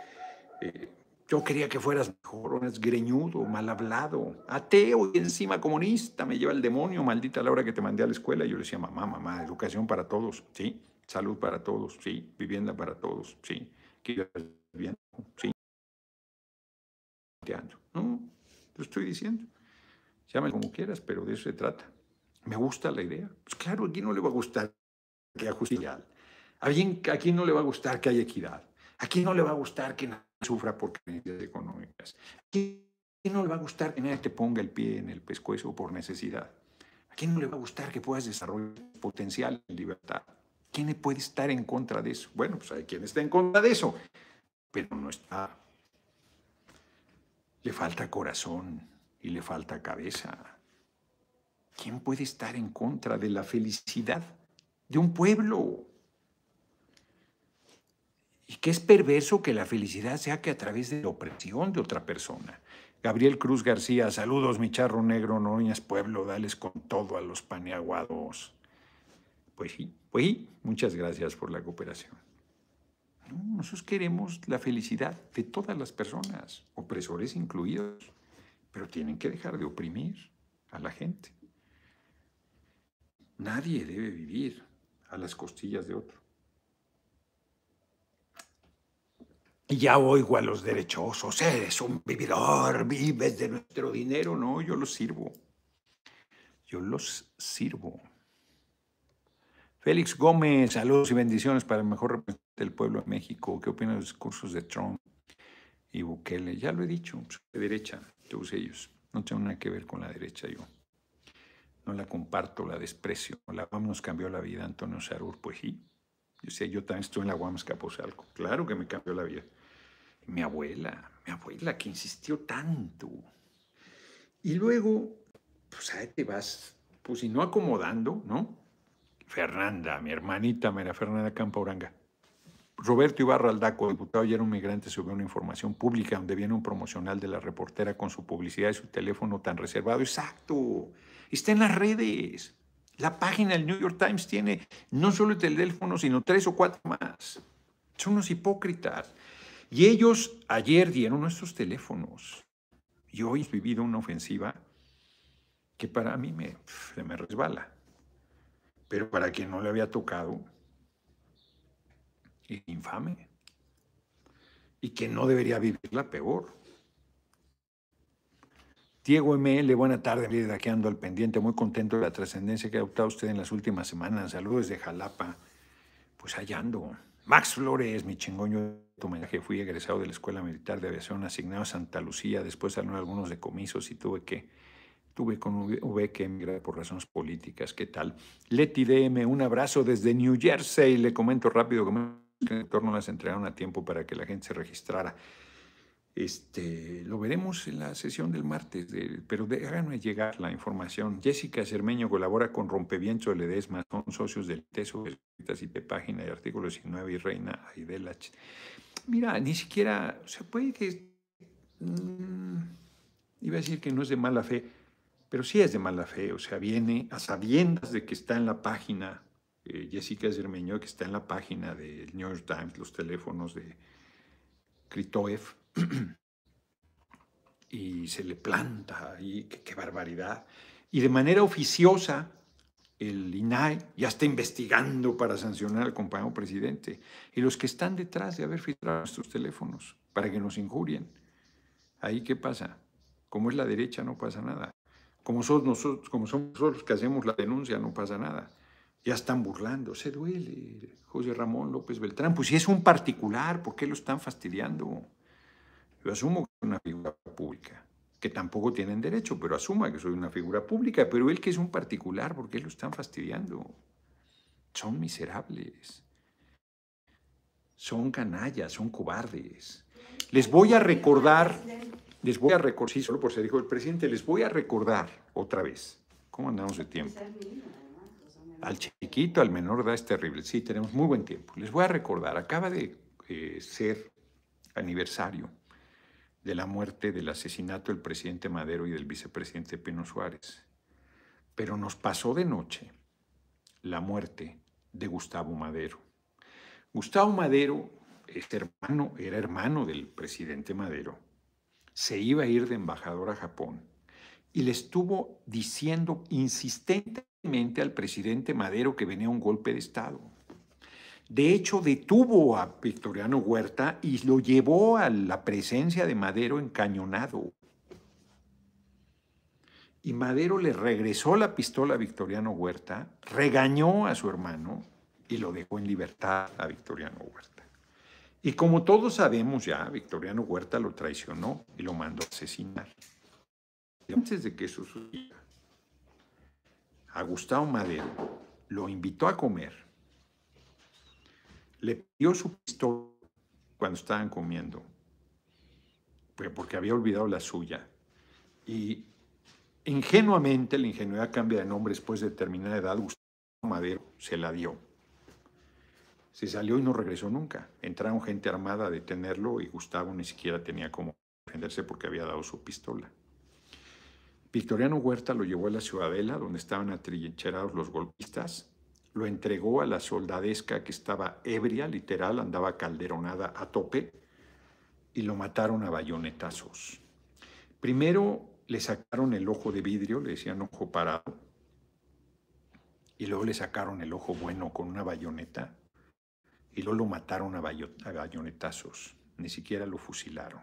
[SPEAKER 1] Eh, yo quería que fueras mejor, eres greñudo, mal hablado, ateo y encima comunista. Me lleva el demonio, maldita la hora que te mandé a la escuela. Y yo le decía, mamá, mamá, educación para todos, sí. Salud para todos, sí. Vivienda para todos, sí. Que bien, sí. No, te estoy diciendo. Llámame como quieras, pero de eso se trata. Me gusta la idea. Pues claro, aquí no le va a gustar que haya justicia. ¿A quién no le va a gustar que haya equidad? ¿A quién no le va a gustar que nadie sufra por creencias económicas? ¿A quién no le va a gustar que nadie te ponga el pie en el pescuezo por necesidad? ¿A quién no le va a gustar que puedas desarrollar potencial en libertad? ¿Quién puede estar en contra de eso? Bueno, pues hay quien está en contra de eso, pero no está. Le falta corazón y le falta cabeza. ¿Quién puede estar en contra de la felicidad de un pueblo? y que es perverso que la felicidad sea que a través de la opresión de otra persona. Gabriel Cruz García, saludos, mi charro negro, Noñas Pueblo, dales con todo a los paneaguados. Pues sí, pues sí, muchas gracias por la cooperación. nosotros queremos la felicidad de todas las personas, opresores incluidos, pero tienen que dejar de oprimir a la gente. Nadie debe vivir a las costillas de otro. Ya oigo a los derechosos, eres un vividor, vives de nuestro dinero. No, yo los sirvo. Yo los sirvo. Félix Gómez, saludos y bendiciones para el mejor representante del pueblo de México. ¿Qué opinan los discursos de Trump y Bukele? Ya lo he dicho, pues, de derecha, todos ellos. No tengo nada que ver con la derecha yo. No la comparto, la desprecio. La UAM nos cambió la vida, Antonio Sarur. Pues sí. Yo, sé, yo también estuve en la UAM Salco. Claro que me cambió la vida mi abuela, mi abuela que insistió tanto. Y luego, pues ahí te vas, pues si no acomodando, ¿no? Fernanda, mi hermanita María Fernanda Campauranga. Roberto Ibarra Aldaco, diputado y era un migrante, subió una información pública donde viene un promocional de la reportera con su publicidad y su teléfono tan reservado. Exacto, está en las redes. La página del New York Times tiene no solo el teléfono, sino tres o cuatro más. Son unos hipócritas. Y ellos ayer dieron nuestros teléfonos. Y hoy he vivido una ofensiva que para mí me, me resbala. Pero para quien no le había tocado, infame. Y que no debería vivirla peor. Diego ML, buena tarde, ando al pendiente, muy contento de la trascendencia que ha adoptado usted en las últimas semanas. Saludos de Jalapa. Pues allá ando. Max Flores, mi chingoño tu homenaje. Fui egresado de la Escuela Militar de Aviación asignado a Santa Lucía. Después salió algunos decomisos y tuve que tuve con que emigrar por razones políticas. ¿Qué tal? Leti DM, un abrazo desde New Jersey. Le comento rápido que en torno las entregaron a tiempo para que la gente se registrara. Este, lo veremos en la sesión del martes, pero de, llegar la información. Jessica Cermeño colabora con Rompeviento Ledesma, son socios del TESO, y de página de artículo 19 y Reina Aidelach. Mira, ni siquiera, o se puede que, mm, iba a decir que no es de mala fe, pero sí es de mala fe, o sea, viene a sabiendas de que está en la página, eh, Jessica Cermeño, que está en la página del New York Times, los teléfonos de Kritoev y se le planta y qué, barbaridad. Y de manera oficiosa, el INAI ya está investigando para sancionar al compañero presidente y los que están detrás de haber filtrado nuestros teléfonos para que nos injurien. Ahí qué pasa? Como es la derecha no pasa nada. Como somos nosotros, como somos nosotros que hacemos la denuncia no pasa nada. Ya están burlando, se duele José Ramón López Beltrán, pues si es un particular, ¿por qué lo están fastidiando? Yo asumo que soy una figura pública, que tampoco tienen derecho, pero asuma que soy una figura pública, pero él que es un particular, porque qué lo están fastidiando? Son miserables, son canallas, son cobardes. Les voy a recordar, les voy a recordar, sí, solo por ser hijo del presidente, les voy a recordar otra vez. ¿Cómo andamos de tiempo? Al chiquito, al menor da es terrible. Sí, tenemos muy buen tiempo. Les voy a recordar, acaba de eh, ser aniversario de la muerte, del asesinato del presidente Madero y del vicepresidente Pino Suárez. Pero nos pasó de noche la muerte de Gustavo Madero. Gustavo Madero, este hermano, era hermano del presidente Madero. Se iba a ir de embajador a Japón y le estuvo diciendo insistentemente al presidente Madero que venía un golpe de Estado. De hecho, detuvo a Victoriano Huerta y lo llevó a la presencia de Madero encañonado. Y Madero le regresó la pistola a Victoriano Huerta, regañó a su hermano y lo dejó en libertad a Victoriano Huerta. Y como todos sabemos ya, Victoriano Huerta lo traicionó y lo mandó a asesinar. antes de que eso sucediera, a Gustavo Madero lo invitó a comer le pidió su pistola cuando estaban comiendo, pues, porque había olvidado la suya. Y ingenuamente, la ingenuidad cambia de nombre después de determinada edad, Gustavo Madero se la dio. Se salió y no regresó nunca. Entraron gente armada a detenerlo y Gustavo ni siquiera tenía cómo defenderse porque había dado su pistola. Victoriano Huerta lo llevó a la ciudadela donde estaban atrincherados los golpistas lo entregó a la soldadesca que estaba ebria, literal, andaba calderonada a tope, y lo mataron a bayonetazos. Primero le sacaron el ojo de vidrio, le decían ojo parado, y luego le sacaron el ojo bueno con una bayoneta, y luego lo mataron a, bayonetazos, ni siquiera lo fusilaron.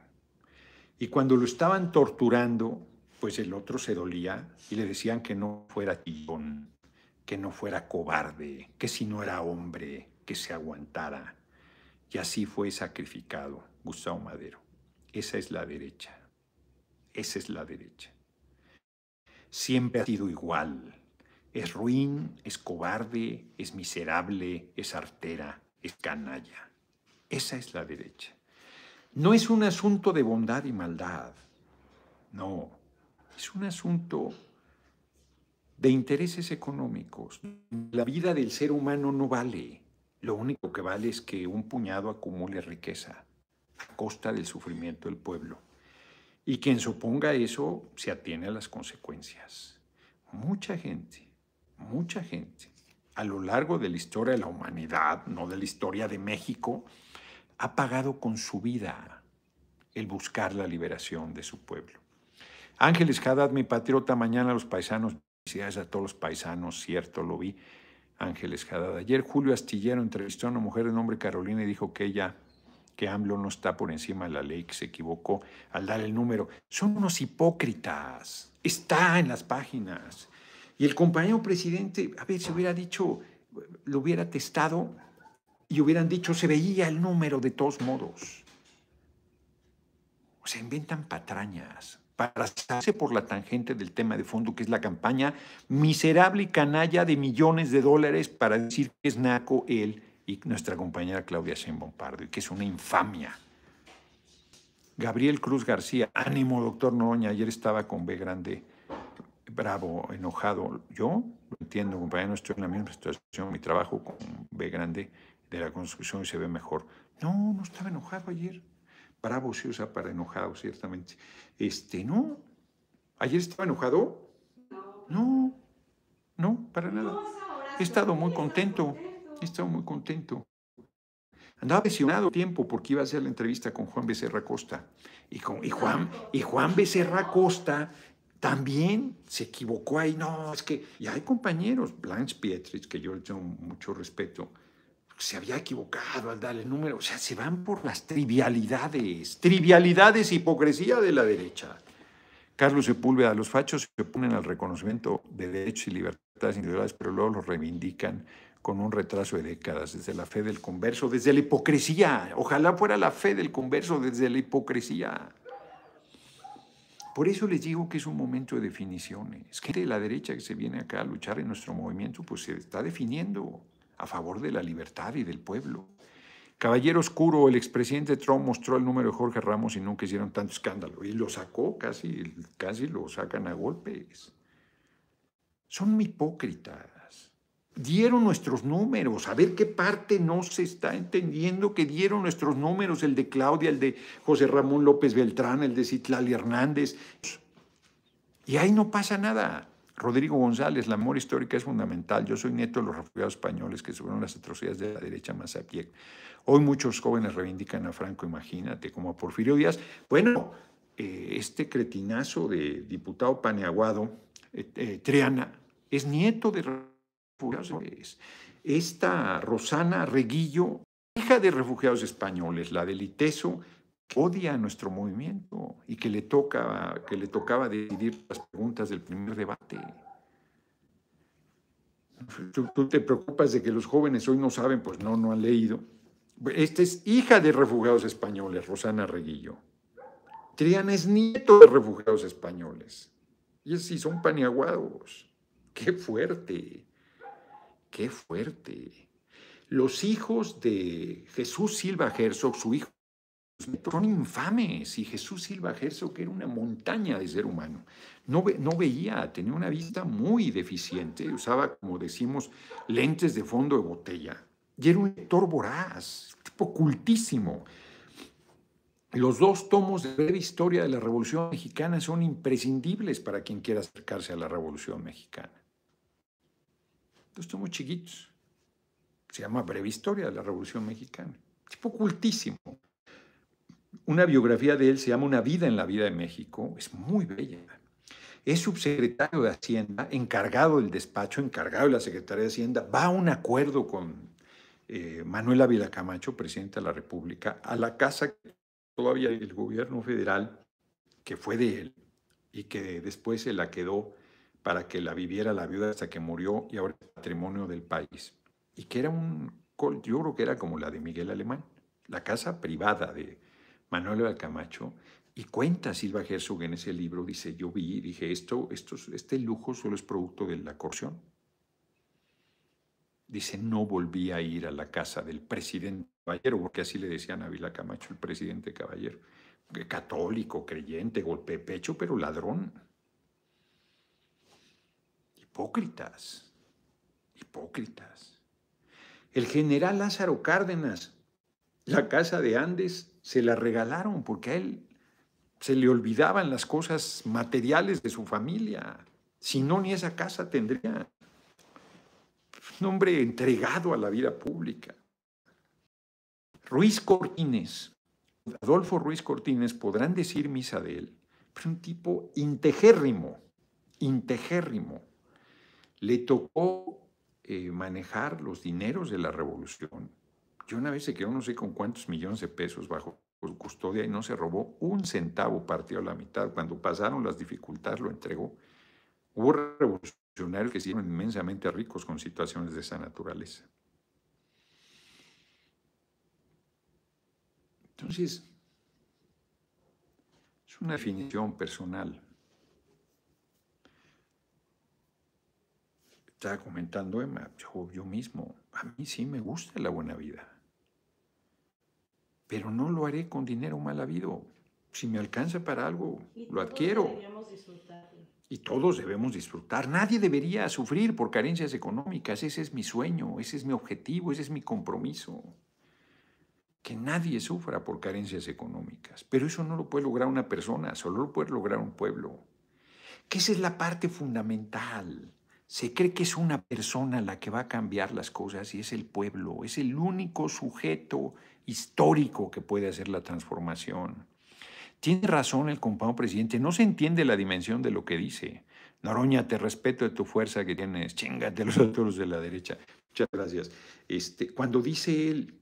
[SPEAKER 1] Y cuando lo estaban torturando, pues el otro se dolía y le decían que no fuera chillón, que no fuera cobarde, que si no era hombre, que se aguantara. Y así fue sacrificado Gustavo Madero. Esa es la derecha. Esa es la derecha. Siempre ha sido igual. Es ruin, es cobarde, es miserable, es artera, es canalla. Esa es la derecha. No es un asunto de bondad y maldad. No. Es un asunto de intereses económicos. La vida del ser humano no vale. Lo único que vale es que un puñado acumule riqueza a costa del sufrimiento del pueblo. Y quien suponga eso se atiene a las consecuencias. Mucha gente, mucha gente, a lo largo de la historia de la humanidad, no de la historia de México, ha pagado con su vida el buscar la liberación de su pueblo. Ángeles Haddad, mi patriota, mañana los paisanos Felicidades a todos los paisanos, cierto, lo vi. Ángeles Haddad. Ayer Julio Astillero entrevistó a una mujer de nombre Carolina y dijo que ella, que AMLO no está por encima de la ley, que se equivocó al dar el número. Son unos hipócritas. Está en las páginas. Y el compañero presidente, a ver, si hubiera dicho, lo hubiera testado y hubieran dicho, se veía el número de todos modos. O sea, inventan patrañas para salirse por la tangente del tema de fondo, que es la campaña miserable y canalla de millones de dólares para decir que es Naco él y nuestra compañera Claudia Sheinbaum Pardo, y que es una infamia. Gabriel Cruz García, ánimo, doctor Noroña, ayer estaba con B grande, bravo, enojado. Yo lo entiendo, compañero, no estoy en la misma situación, mi trabajo con B grande de la construcción y se ve mejor. No, no estaba enojado ayer. Bravo se usa para enojado, ciertamente. Este, no. ¿Ayer estaba enojado? No, no, para nada. He estado muy contento. He estado muy contento. Andaba presionado tiempo porque iba a hacer la entrevista con Juan Becerra Costa. Y, con, y, Juan, y Juan Becerra Costa también se equivocó ahí. No, es que. Y hay compañeros, Blanche Pietrich, que yo le tengo mucho respeto, se había equivocado al darle el número. O sea, se van por las trivialidades, trivialidades, hipocresía de la derecha. Carlos Sepúlveda, los fachos se oponen al reconocimiento de derechos y libertades individuales, pero luego los reivindican con un retraso de décadas, desde la fe del converso, desde la hipocresía. Ojalá fuera la fe del converso desde la hipocresía. Por eso les digo que es un momento de definiciones. Es que la derecha que se viene acá a luchar en nuestro movimiento, pues se está definiendo a favor de la libertad y del pueblo. Caballero Oscuro, el expresidente Trump mostró el número de Jorge Ramos y nunca hicieron tanto escándalo. Y lo sacó casi, casi lo sacan a golpes. Son hipócritas. Dieron nuestros números. A ver qué parte no se está entendiendo que dieron nuestros números, el de Claudia, el de José Ramón López Beltrán, el de Citlali Hernández. Y ahí no pasa nada. Rodrigo González, la amor histórica es fundamental. Yo soy nieto de los refugiados españoles que sufrieron las atrocidades de la derecha más pie. Hoy muchos jóvenes reivindican a Franco, imagínate, como a Porfirio Díaz. Bueno, eh, este cretinazo de diputado paneaguado, eh, eh, Triana, es nieto de refugiados. Esta Rosana Reguillo, hija de refugiados españoles, la del ITESO, odia a nuestro movimiento y que le, toca, que le tocaba decidir las preguntas del primer debate. Tú, te preocupas de que los jóvenes hoy no saben, pues no, no han leído. Esta es hija de refugiados españoles, Rosana Reguillo. Triana es nieto de refugiados españoles. Y así son paniaguados. Qué fuerte, qué fuerte. Los hijos de Jesús Silva Herzog, su hijo son infames y Jesús Silva que era una montaña de ser humano. No, no veía, tenía una vista muy deficiente, usaba, como decimos, lentes de fondo de botella. Y era un lector voraz, tipo cultísimo. Los dos tomos de breve historia de la Revolución Mexicana son imprescindibles para quien quiera acercarse a la Revolución Mexicana. Dos tomos chiquitos. Se llama Breve Historia de la Revolución Mexicana. Tipo cultísimo una biografía de él se llama Una vida en la vida de México, es muy bella. Es subsecretario de Hacienda, encargado del despacho, encargado de la Secretaría de Hacienda, va a un acuerdo con eh, Manuel Ávila Camacho, presidente de la República, a la casa que todavía el gobierno federal, que fue de él y que después se la quedó para que la viviera la viuda hasta que murió y ahora es patrimonio del país. Y que era un, yo creo que era como la de Miguel Alemán, la casa privada de, Manuel valcamacho y cuenta Silva Herzog en ese libro, dice, yo vi, dije, esto, este lujo solo es producto de la corrupción. Dice, no volví a ir a la casa del presidente Caballero, porque así le decían a Vila Camacho, el presidente Caballero, católico, creyente, golpe pecho, pero ladrón. Hipócritas, hipócritas. El general Lázaro Cárdenas, la casa de Andes, se la regalaron porque a él se le olvidaban las cosas materiales de su familia. Si no, ni esa casa tendría. Un hombre entregado a la vida pública. Ruiz Cortines, Adolfo Ruiz Cortines, podrán decir misa de él, pero un tipo integérrimo, integérrimo. Le tocó eh, manejar los dineros de la revolución yo una vez se quedó no sé con cuántos millones de pesos bajo custodia y no se robó un centavo, partido a la mitad. Cuando pasaron las dificultades lo entregó. Hubo revolucionarios que se hicieron inmensamente ricos con situaciones de esa naturaleza. Entonces, es una definición personal. Estaba comentando Emma, yo mismo, a mí sí me gusta la buena vida pero no lo haré con dinero mal habido. Si me alcanza para algo, lo adquiero. Y todos debemos disfrutar. Nadie debería sufrir por carencias económicas. Ese es mi sueño, ese es mi objetivo, ese es mi compromiso. Que nadie sufra por carencias económicas. Pero eso no lo puede lograr una persona, solo lo puede lograr un pueblo. Que esa es la parte fundamental. Se cree que es una persona la que va a cambiar las cosas y es el pueblo, es el único sujeto histórico que puede hacer la transformación. Tiene razón el compadre presidente, no se entiende la dimensión de lo que dice. Noroña, te respeto de tu fuerza que tienes, chingate los otros de la derecha. Muchas gracias. Este, cuando dice él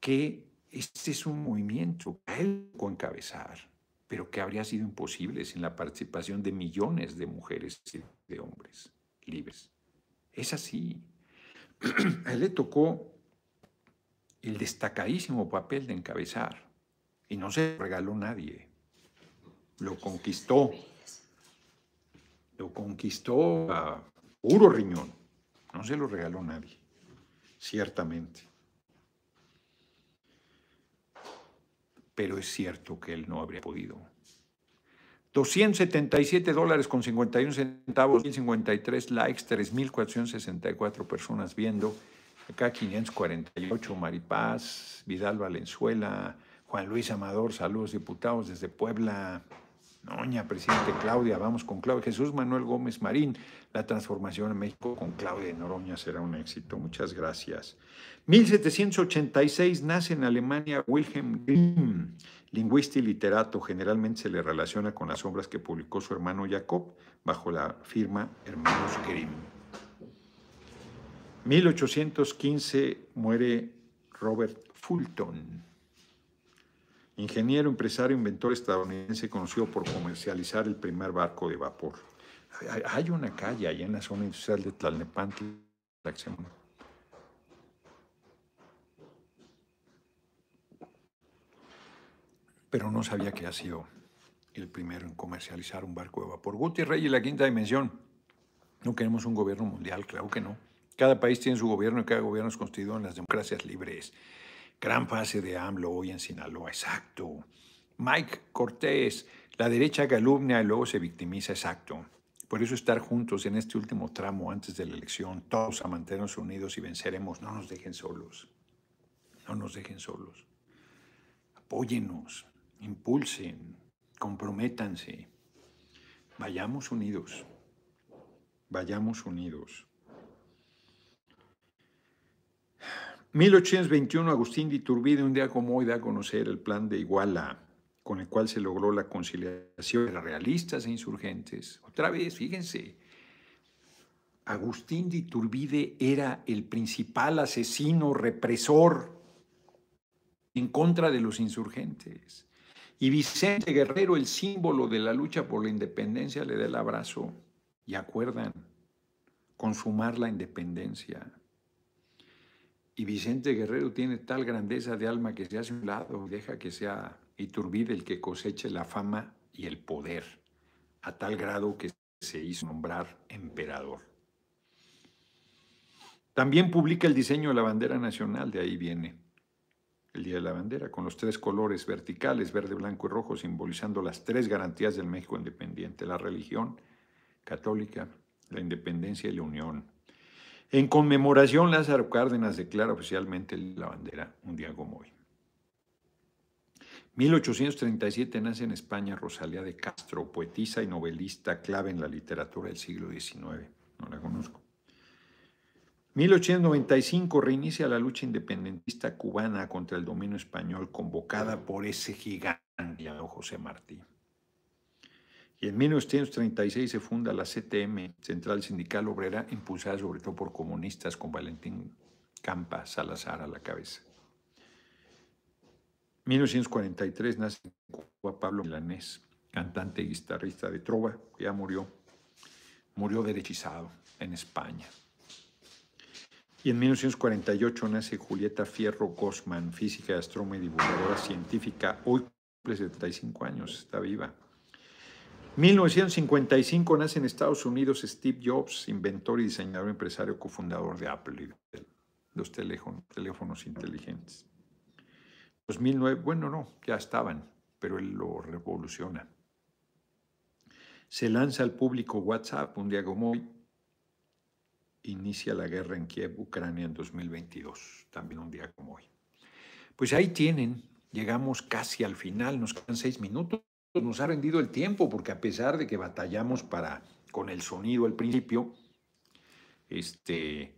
[SPEAKER 1] que este es un movimiento a él tocó encabezar, pero que habría sido imposible sin la participación de millones de mujeres y de hombres libres. Es así. A él le tocó el destacadísimo papel de encabezar. Y no se lo regaló nadie. Lo conquistó. Lo conquistó a puro riñón. No se lo regaló nadie, ciertamente. Pero es cierto que él no habría podido. 277 dólares con 51 centavos, 1053 likes, 3.464 personas viendo acá 548, Maripaz, Vidal Valenzuela, Juan Luis Amador, saludos diputados desde Puebla. Noña, presidente Claudia, vamos con Claudia. Jesús Manuel Gómez Marín, la transformación en México con Claudia de Noroña será un éxito. Muchas gracias. 1786 nace en Alemania Wilhelm Grimm, lingüista y literato. Generalmente se le relaciona con las obras que publicó su hermano Jacob bajo la firma Hermanos Grimm. 1815 muere Robert Fulton, ingeniero, empresario, inventor estadounidense conocido por comercializar el primer barco de vapor. Hay una calle allá en la zona industrial de Tlalnepantla pero no sabía que ha sido el primero en comercializar un barco de vapor. Gutiérrez y la quinta dimensión. No queremos un gobierno mundial, claro que no. Cada país tiene su gobierno y cada gobierno es constituido en las democracias libres. Gran fase de AMLO hoy en Sinaloa, exacto. Mike Cortés, la derecha calumnia y luego se victimiza, exacto. Por eso estar juntos en este último tramo antes de la elección, todos a mantenernos unidos y venceremos. No nos dejen solos. No nos dejen solos. Apóyenos. impulsen, comprométanse. Vayamos unidos. Vayamos unidos. 1821, Agustín de Iturbide un día como hoy da a conocer el plan de Iguala, con el cual se logró la conciliación de realistas e insurgentes. Otra vez, fíjense, Agustín de Iturbide era el principal asesino, represor en contra de los insurgentes. Y Vicente Guerrero, el símbolo de la lucha por la independencia, le da el abrazo y acuerdan consumar la independencia. Y Vicente Guerrero tiene tal grandeza de alma que se hace un lado deja que sea Iturbide el que coseche la fama y el poder, a tal grado que se hizo nombrar emperador. También publica el diseño de la bandera nacional, de ahí viene el Día de la Bandera, con los tres colores verticales, verde, blanco y rojo, simbolizando las tres garantías del México independiente, la religión católica, la independencia y la unión. En conmemoración, Lázaro Cárdenas declara oficialmente la bandera un día como hoy. 1837 nace en España Rosalía de Castro, poetisa y novelista clave en la literatura del siglo XIX. No la conozco. 1895 reinicia la lucha independentista cubana contra el dominio español convocada por ese gigante José Martí. Y en 1936 se funda la CTM, Central Sindical Obrera, impulsada sobre todo por comunistas con Valentín Campa Salazar a la cabeza. 1943 nace Cuba Pablo Milanés, cantante y guitarrista de trova, que ya murió, murió derechizado en España. Y en 1948 nace Julieta Fierro Cosman, física, astrónoma y divulgadora científica, hoy cumple 75 años, está viva. 1955 nace en Estados Unidos Steve Jobs, inventor y diseñador empresario cofundador de Apple y los teléfonos, teléfonos inteligentes. 2009, bueno, no, ya estaban, pero él lo revoluciona. Se lanza al público WhatsApp un día como hoy. Inicia la guerra en Kiev, Ucrania en 2022, también un día como hoy. Pues ahí tienen, llegamos casi al final, nos quedan seis minutos nos ha rendido el tiempo, porque a pesar de que batallamos para, con el sonido al principio, este,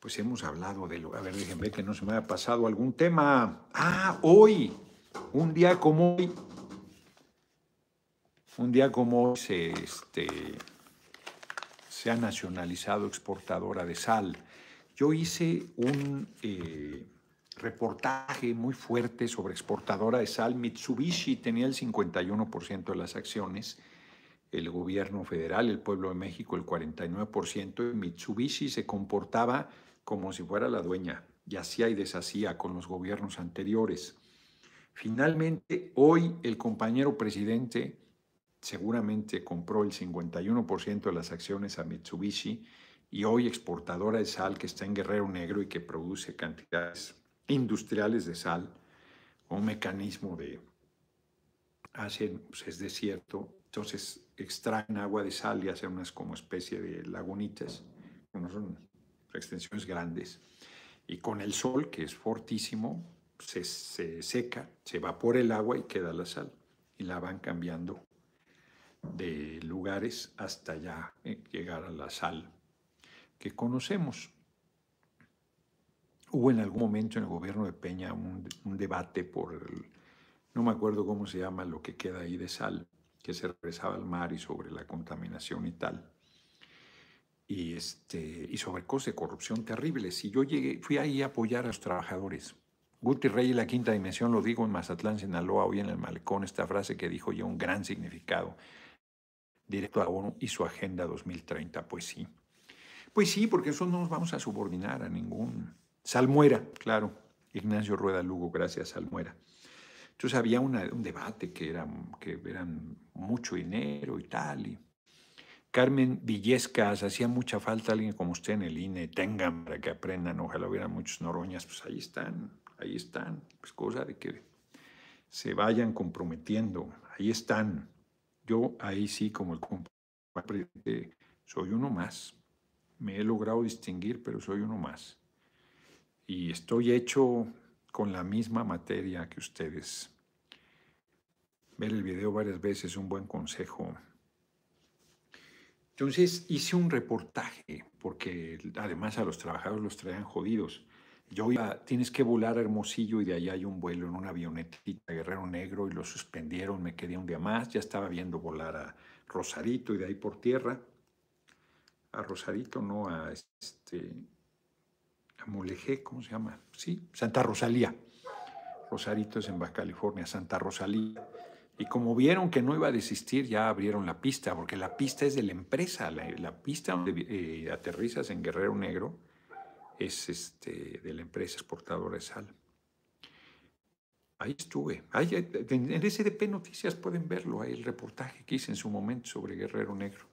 [SPEAKER 1] pues hemos hablado de lo. A ver, déjenme ver que no se me haya pasado algún tema. Ah, hoy, un día como hoy, un día como hoy se, este, se ha nacionalizado exportadora de sal. Yo hice un. Eh, reportaje muy fuerte sobre exportadora de sal. Mitsubishi tenía el 51% de las acciones, el gobierno federal, el pueblo de México el 49%, y Mitsubishi se comportaba como si fuera la dueña y hacía y deshacía con los gobiernos anteriores. Finalmente, hoy el compañero presidente seguramente compró el 51% de las acciones a Mitsubishi y hoy exportadora de sal que está en Guerrero Negro y que produce cantidades industriales de sal un mecanismo de hacen, pues es desierto, entonces extraen agua de sal y hacen unas como especie de lagunitas, no son extensiones grandes, y con el sol, que es fortísimo, se, se, seca, se evapora el agua y queda la sal, y la van cambiando de lugares hasta ya eh, llegar a la sal que conocemos. Hubo en algún momento en el gobierno de Peña un, debate por, el, no me acuerdo cómo se llama, lo que queda ahí de sal, que se regresaba al mar y sobre la contaminación y tal. Y, este, y sobre cosas de corrupción terribles. Y yo llegué, fui ahí a apoyar a los trabajadores. Guti Rey y la quinta dimensión, lo digo en Mazatlán, Sinaloa, hoy en el Malecón, esta frase que dijo ya un gran significado directo a ONU y su Agenda 2030. Pues sí, pues sí, porque eso no nos vamos a subordinar a ningún Salmuera, claro. Ignacio Rueda Lugo, gracias, Salmuera. Entonces había un debate que era que eran mucho dinero y tal. Y Carmen Villescas, hacía mucha falta alguien como usted en el INE, tengan para que aprendan, ojalá hubieran muchos noroñas, pues ahí están, ahí están, pues cosa de que se vayan comprometiendo, ahí están. Yo ahí sí, como el soy uno más, me he logrado distinguir, pero soy uno más y estoy hecho con la misma materia que ustedes. Ver el video varias veces es un buen consejo. Entonces hice un reportaje, porque además a los trabajadores los traían jodidos. Yo iba, tienes que volar a Hermosillo y de allá hay un vuelo en una avionetita Guerrero Negro y lo suspendieron, me quedé un día más, ya estaba viendo volar a Rosarito y de ahí por tierra. A Rosarito, no a este, Mulejé, ¿cómo se llama? Sí, Santa Rosalía. Rosarito es en Baja California, Santa Rosalía. Y como vieron que no iba a desistir, ya abrieron la pista, porque la pista es de la empresa, la, pista donde eh, aterrizas en Guerrero Negro es este, de la empresa exportadora de sal. Ahí estuve, eh, en SDP Noticias pueden verlo, el reportaje que hice en su momento sobre Guerrero Negro.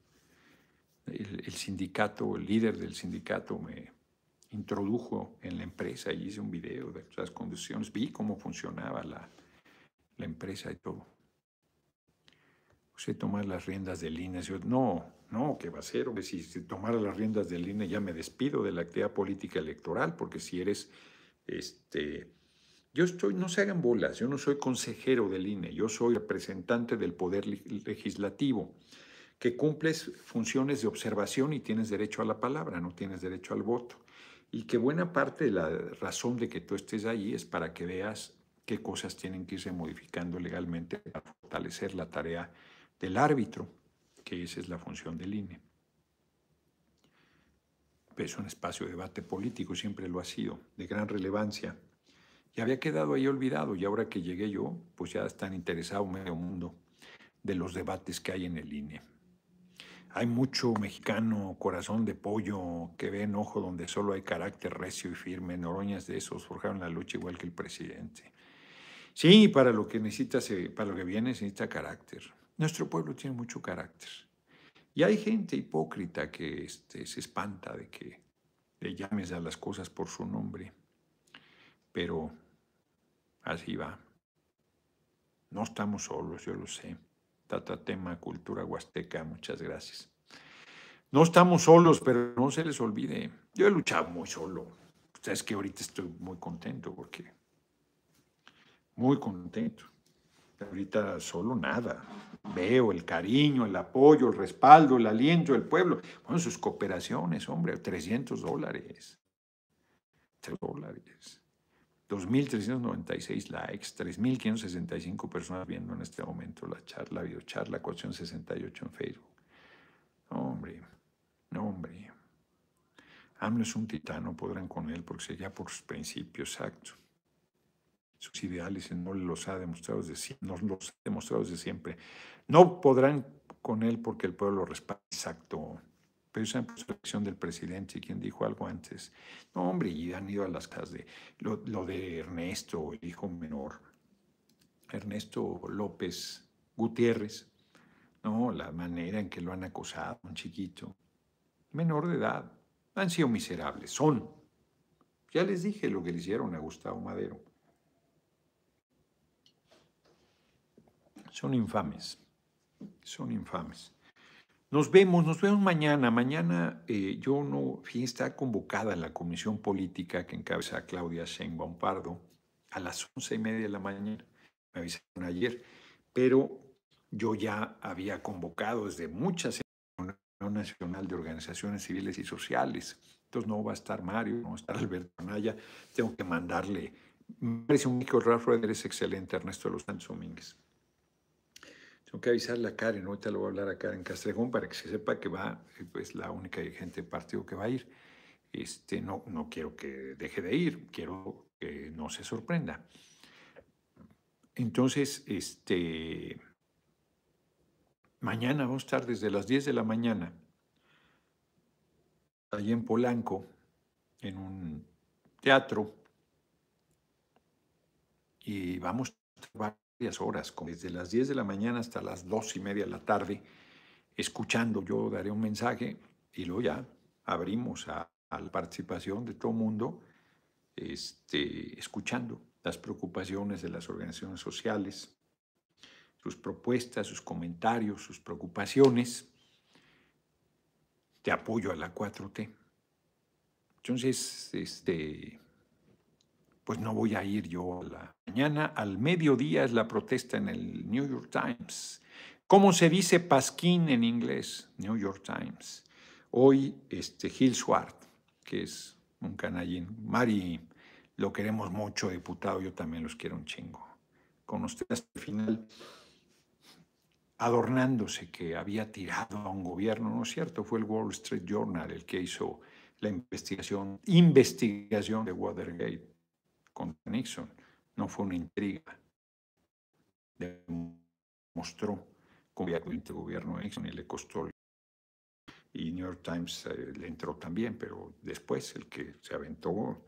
[SPEAKER 1] el sindicato, el líder del sindicato me, introdujo en la empresa y hice un video de las condiciones, vi cómo funcionaba la, la empresa y todo. Usted pues, tomar las riendas del INE. no, no, ¿qué va a ser. Si, si tomara las riendas del INE ya me despido de la actividad política electoral, porque si eres, este, yo estoy, no se hagan bolas, yo no soy consejero del INE, yo soy representante del Poder Legislativo, que cumples funciones de observación y tienes derecho a la palabra, no tienes derecho al voto y que buena parte de la razón de que tú estés ahí es para que veas qué cosas tienen que irse modificando legalmente para fortalecer la tarea del árbitro, que esa es la función del INE. Es un espacio de debate político, siempre lo ha sido, de gran relevancia. Y había quedado ahí olvidado, y ahora que llegué yo, pues ya están interesados medio mundo de los debates que hay en el INE. Hay mucho mexicano, corazón de pollo, que ve enojo donde solo hay carácter recio y firme. Noroñas de esos forjaron la lucha igual que el presidente. Sí, para lo que necesita, para lo que viene, se necesita carácter. Nuestro pueblo tiene mucho carácter. Y hay gente hipócrita que este, se espanta de que le llames a las cosas por su nombre. Pero así va. No estamos solos, yo lo sé. Tata Tema, Cultura Huasteca, muchas gracias. No estamos solos, pero no se les olvide. Yo he luchado muy solo. Ustedes que ahorita estoy muy contento porque muy contento. Ahorita solo nada. Veo el cariño, el apoyo, el respaldo, el aliento del pueblo. Bueno, sus cooperaciones, hombre, 300 dólares. 300 dólares. 2.396 likes, 3.565 personas viendo en este momento la charla, videocharla, 68 en Facebook. No, hombre, no, hombre. AMLO es un titano, podrán con él, porque sería por sus principios, exacto. Sus ideales no los ha demostrado desde, no los ha demostrado desde siempre. No podrán con él porque el pueblo lo respalda, exacto pero esa elección del presidente, quien dijo algo antes. No, hombre, y han ido a las casas de lo, lo de Ernesto, el hijo menor, Ernesto López Gutiérrez, no, la manera en que lo han acosado, un chiquito, menor de edad, han sido miserables, son. Ya les dije lo que le hicieron a Gustavo Madero. Son infames, son infames. Nos vemos, nos vemos mañana. Mañana eh, yo no, fíjense, está convocada la comisión política que encabeza Claudia Sheinbaum Pardo a las once y media de la mañana. Me avisaron ayer, pero yo ya había convocado desde muchas Nacional de Organizaciones Civiles y Sociales. Entonces no va a estar Mario, no va a estar Alberto Naya. Tengo que mandarle. Me parece un Nico rafa es excelente, Ernesto de los Santos Domínguez. Tengo que avisarle a Karen, ahorita lo voy a hablar a Karen Castrejón para que se sepa que va, es eh, pues, la única dirigente del partido que va a ir. Este, no, no quiero que deje de ir, quiero que no se sorprenda. Entonces, este, mañana vamos a estar desde las 10 de la mañana allí en Polanco, en un teatro, y vamos a horas, desde las 10 de la mañana hasta las 2 y media de la tarde, escuchando. Yo daré un mensaje y luego ya abrimos a, la participación de todo el mundo, este, escuchando las preocupaciones de las organizaciones sociales, sus propuestas, sus comentarios, sus preocupaciones de apoyo a la 4T. Entonces, este, pues no voy a ir yo a la mañana. Al mediodía es la protesta en el New York Times. ¿Cómo se dice pasquín en inglés? New York Times. Hoy, este, Gil Swart, que es un canallín. Mari, lo queremos mucho, diputado. Yo también los quiero un chingo. Con usted hasta el final, adornándose que había tirado a un gobierno, ¿no es cierto? Fue el Wall Street Journal el que hizo la investigación, investigación de Watergate contra Nixon. No fue una intriga. Demostró había el este gobierno de Nixon y le costó. Y New York Times eh, le entró también, pero después el que se aventó.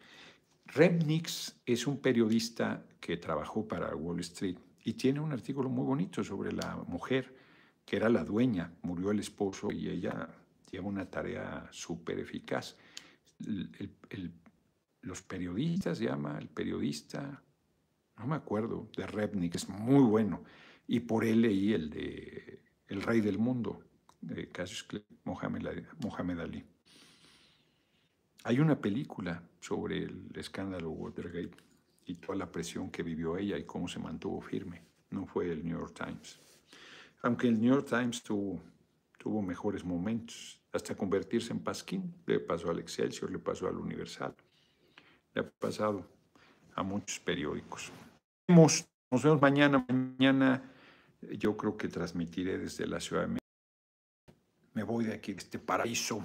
[SPEAKER 1] Remnix es un periodista que trabajó para Wall Street y tiene un artículo muy bonito sobre la mujer que era la dueña, murió el esposo y ella lleva una tarea súper eficaz. El, el, los periodistas llama, el periodista, no me acuerdo, de Repnik, es muy bueno. Y por él leí el de El Rey del Mundo, de Cassius Clay, Mohamed Ali. Hay una película sobre el escándalo Watergate y toda la presión que vivió ella y cómo se mantuvo firme. No fue el New York Times. Aunque el New York Times tuvo, tuvo mejores momentos, hasta convertirse en Pasquín, le pasó al Excelsior, le pasó al Universal ha pasado a muchos periódicos. Nos vemos mañana. Mañana yo creo que transmitiré desde la Ciudad de México. Me voy de aquí, de este paraíso.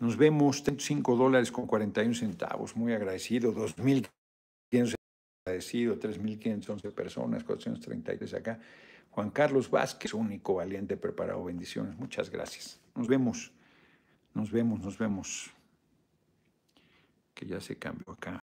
[SPEAKER 1] Nos vemos, 35 dólares con 41 centavos, muy agradecido, 2.500 agradecido, 3.511 personas, 433 acá. Juan Carlos Vázquez, único, valiente, preparado, bendiciones, muchas gracias. Nos vemos, nos vemos, nos vemos que ya se cambió acá